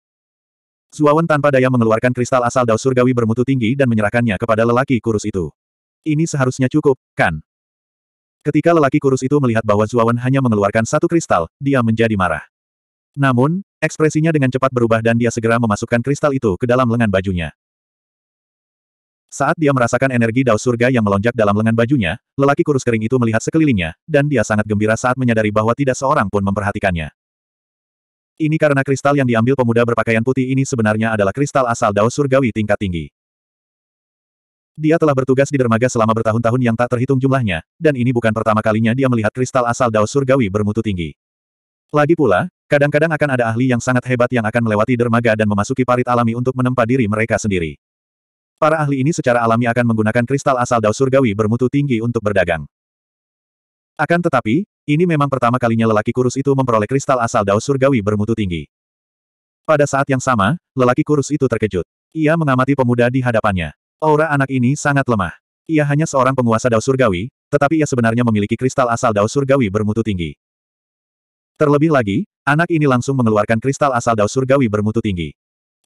Zuawan tanpa daya mengeluarkan kristal asal Dao Surgawi bermutu tinggi dan menyerahkannya kepada lelaki kurus itu. Ini seharusnya cukup, kan? Ketika lelaki kurus itu melihat bahwa Zuawan hanya mengeluarkan satu kristal, dia menjadi marah. Namun, ekspresinya dengan cepat berubah dan dia segera memasukkan kristal itu ke dalam lengan bajunya. Saat dia merasakan energi Dao surga yang melonjak dalam lengan bajunya, lelaki kurus kering itu melihat sekelilingnya, dan dia sangat gembira saat menyadari bahwa tidak seorang pun memperhatikannya. Ini karena kristal yang diambil pemuda berpakaian putih ini sebenarnya adalah kristal asal Dao surgawi tingkat tinggi. Dia telah bertugas di dermaga selama bertahun-tahun yang tak terhitung jumlahnya, dan ini bukan pertama kalinya dia melihat kristal asal Dao Surgawi bermutu tinggi. Lagi pula, kadang-kadang akan ada ahli yang sangat hebat yang akan melewati dermaga dan memasuki parit alami untuk menempa diri mereka sendiri. Para ahli ini secara alami akan menggunakan kristal asal Dao Surgawi bermutu tinggi untuk berdagang. Akan tetapi, ini memang pertama kalinya lelaki kurus itu memperoleh kristal asal Dao Surgawi bermutu tinggi. Pada saat yang sama, lelaki kurus itu terkejut. Ia mengamati pemuda di hadapannya. Aura anak ini sangat lemah. Ia hanya seorang penguasa dao surgawi, tetapi ia sebenarnya memiliki kristal asal dao surgawi bermutu tinggi. Terlebih lagi, anak ini langsung mengeluarkan kristal asal dao surgawi bermutu tinggi.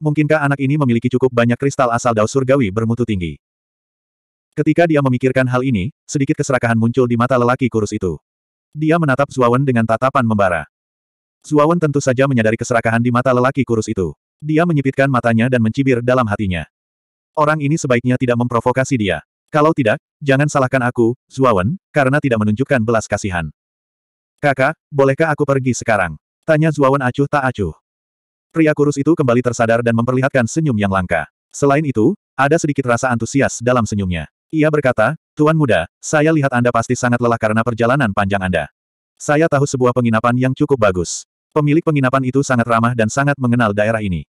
Mungkinkah anak ini memiliki cukup banyak kristal asal dao surgawi bermutu tinggi? Ketika dia memikirkan hal ini, sedikit keserakahan muncul di mata lelaki kurus itu. Dia menatap Zuawan dengan tatapan membara. Zuawan tentu saja menyadari keserakahan di mata lelaki kurus itu. Dia menyipitkan matanya dan mencibir dalam hatinya. Orang ini sebaiknya tidak memprovokasi dia. Kalau tidak, jangan salahkan aku, Zuawan, karena tidak menunjukkan belas kasihan. Kakak, bolehkah aku pergi sekarang? Tanya Zuawan acuh tak acuh. Pria kurus itu kembali tersadar dan memperlihatkan senyum yang langka. Selain itu, ada sedikit rasa antusias dalam senyumnya. Ia berkata, Tuan muda, saya lihat Anda pasti sangat lelah karena perjalanan panjang Anda. Saya tahu sebuah penginapan yang cukup bagus. Pemilik penginapan itu sangat ramah dan sangat mengenal daerah ini.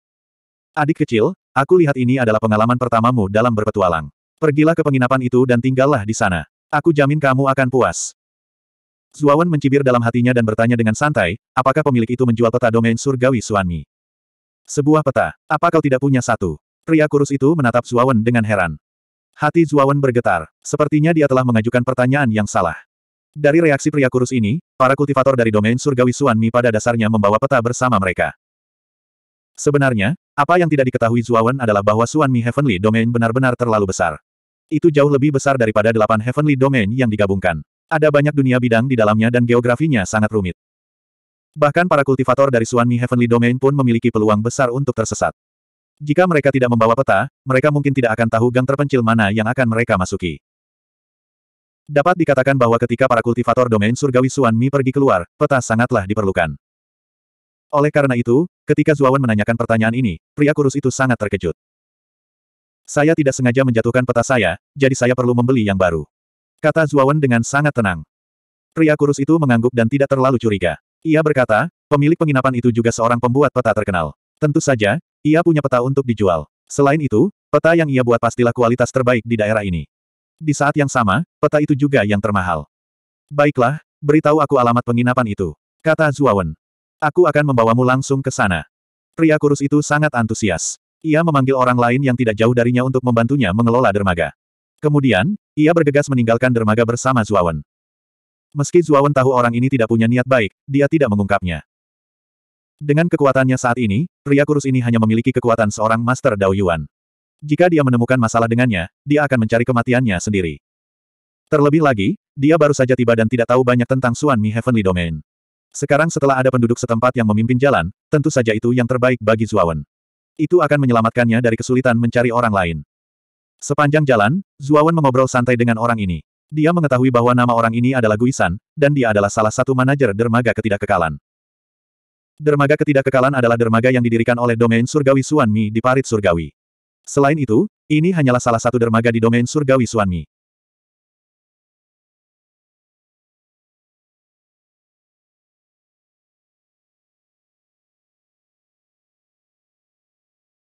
Adik kecil, Aku lihat ini adalah pengalaman pertamamu dalam berpetualang. Pergilah ke penginapan itu dan tinggallah di sana. Aku jamin kamu akan puas. Zuawan mencibir dalam hatinya dan bertanya dengan santai, apakah pemilik itu menjual peta domain surgawi Suanmi? Sebuah peta. Apa kau tidak punya satu? Pria kurus itu menatap Zuawan dengan heran. Hati Zuawan bergetar. Sepertinya dia telah mengajukan pertanyaan yang salah. Dari reaksi pria kurus ini, para kultivator dari domain surgawi Suanmi pada dasarnya membawa peta bersama mereka. Sebenarnya, apa yang tidak diketahui Zuawan adalah bahwa Suanmi Heavenly Domain benar-benar terlalu besar. Itu jauh lebih besar daripada delapan Heavenly Domain yang digabungkan. Ada banyak dunia bidang di dalamnya dan geografinya sangat rumit. Bahkan para kultivator dari Suanmi Heavenly Domain pun memiliki peluang besar untuk tersesat. Jika mereka tidak membawa peta, mereka mungkin tidak akan tahu gang terpencil mana yang akan mereka masuki. Dapat dikatakan bahwa ketika para kultivator domain surgawi Suanmi pergi keluar, peta sangatlah diperlukan. Oleh karena itu, ketika Zuawan menanyakan pertanyaan ini, pria kurus itu sangat terkejut. Saya tidak sengaja menjatuhkan peta saya, jadi saya perlu membeli yang baru. Kata Zuawan dengan sangat tenang. Pria kurus itu mengangguk dan tidak terlalu curiga. Ia berkata, pemilik penginapan itu juga seorang pembuat peta terkenal. Tentu saja, ia punya peta untuk dijual. Selain itu, peta yang ia buat pastilah kualitas terbaik di daerah ini. Di saat yang sama, peta itu juga yang termahal. Baiklah, beritahu aku alamat penginapan itu. Kata Zuawan. Aku akan membawamu langsung ke sana. Pria kurus itu sangat antusias. Ia memanggil orang lain yang tidak jauh darinya untuk membantunya mengelola dermaga. Kemudian, ia bergegas meninggalkan dermaga bersama Zuawan. Meski Zuawan tahu orang ini tidak punya niat baik, dia tidak mengungkapnya. Dengan kekuatannya saat ini, pria kurus ini hanya memiliki kekuatan seorang Master Dao Yuan. Jika dia menemukan masalah dengannya, dia akan mencari kematiannya sendiri. Terlebih lagi, dia baru saja tiba dan tidak tahu banyak tentang Suan Mi Heavenly Domain. Sekarang setelah ada penduduk setempat yang memimpin jalan, tentu saja itu yang terbaik bagi Zuawan. Itu akan menyelamatkannya dari kesulitan mencari orang lain. Sepanjang jalan, Zuawan mengobrol santai dengan orang ini. Dia mengetahui bahwa nama orang ini adalah Guisan, dan dia adalah salah satu manajer dermaga ketidakkekalan. Dermaga ketidakkekalan adalah dermaga yang didirikan oleh domain surgawi Suanmi di parit surgawi. Selain itu, ini hanyalah salah satu dermaga di domain surgawi Suanmi.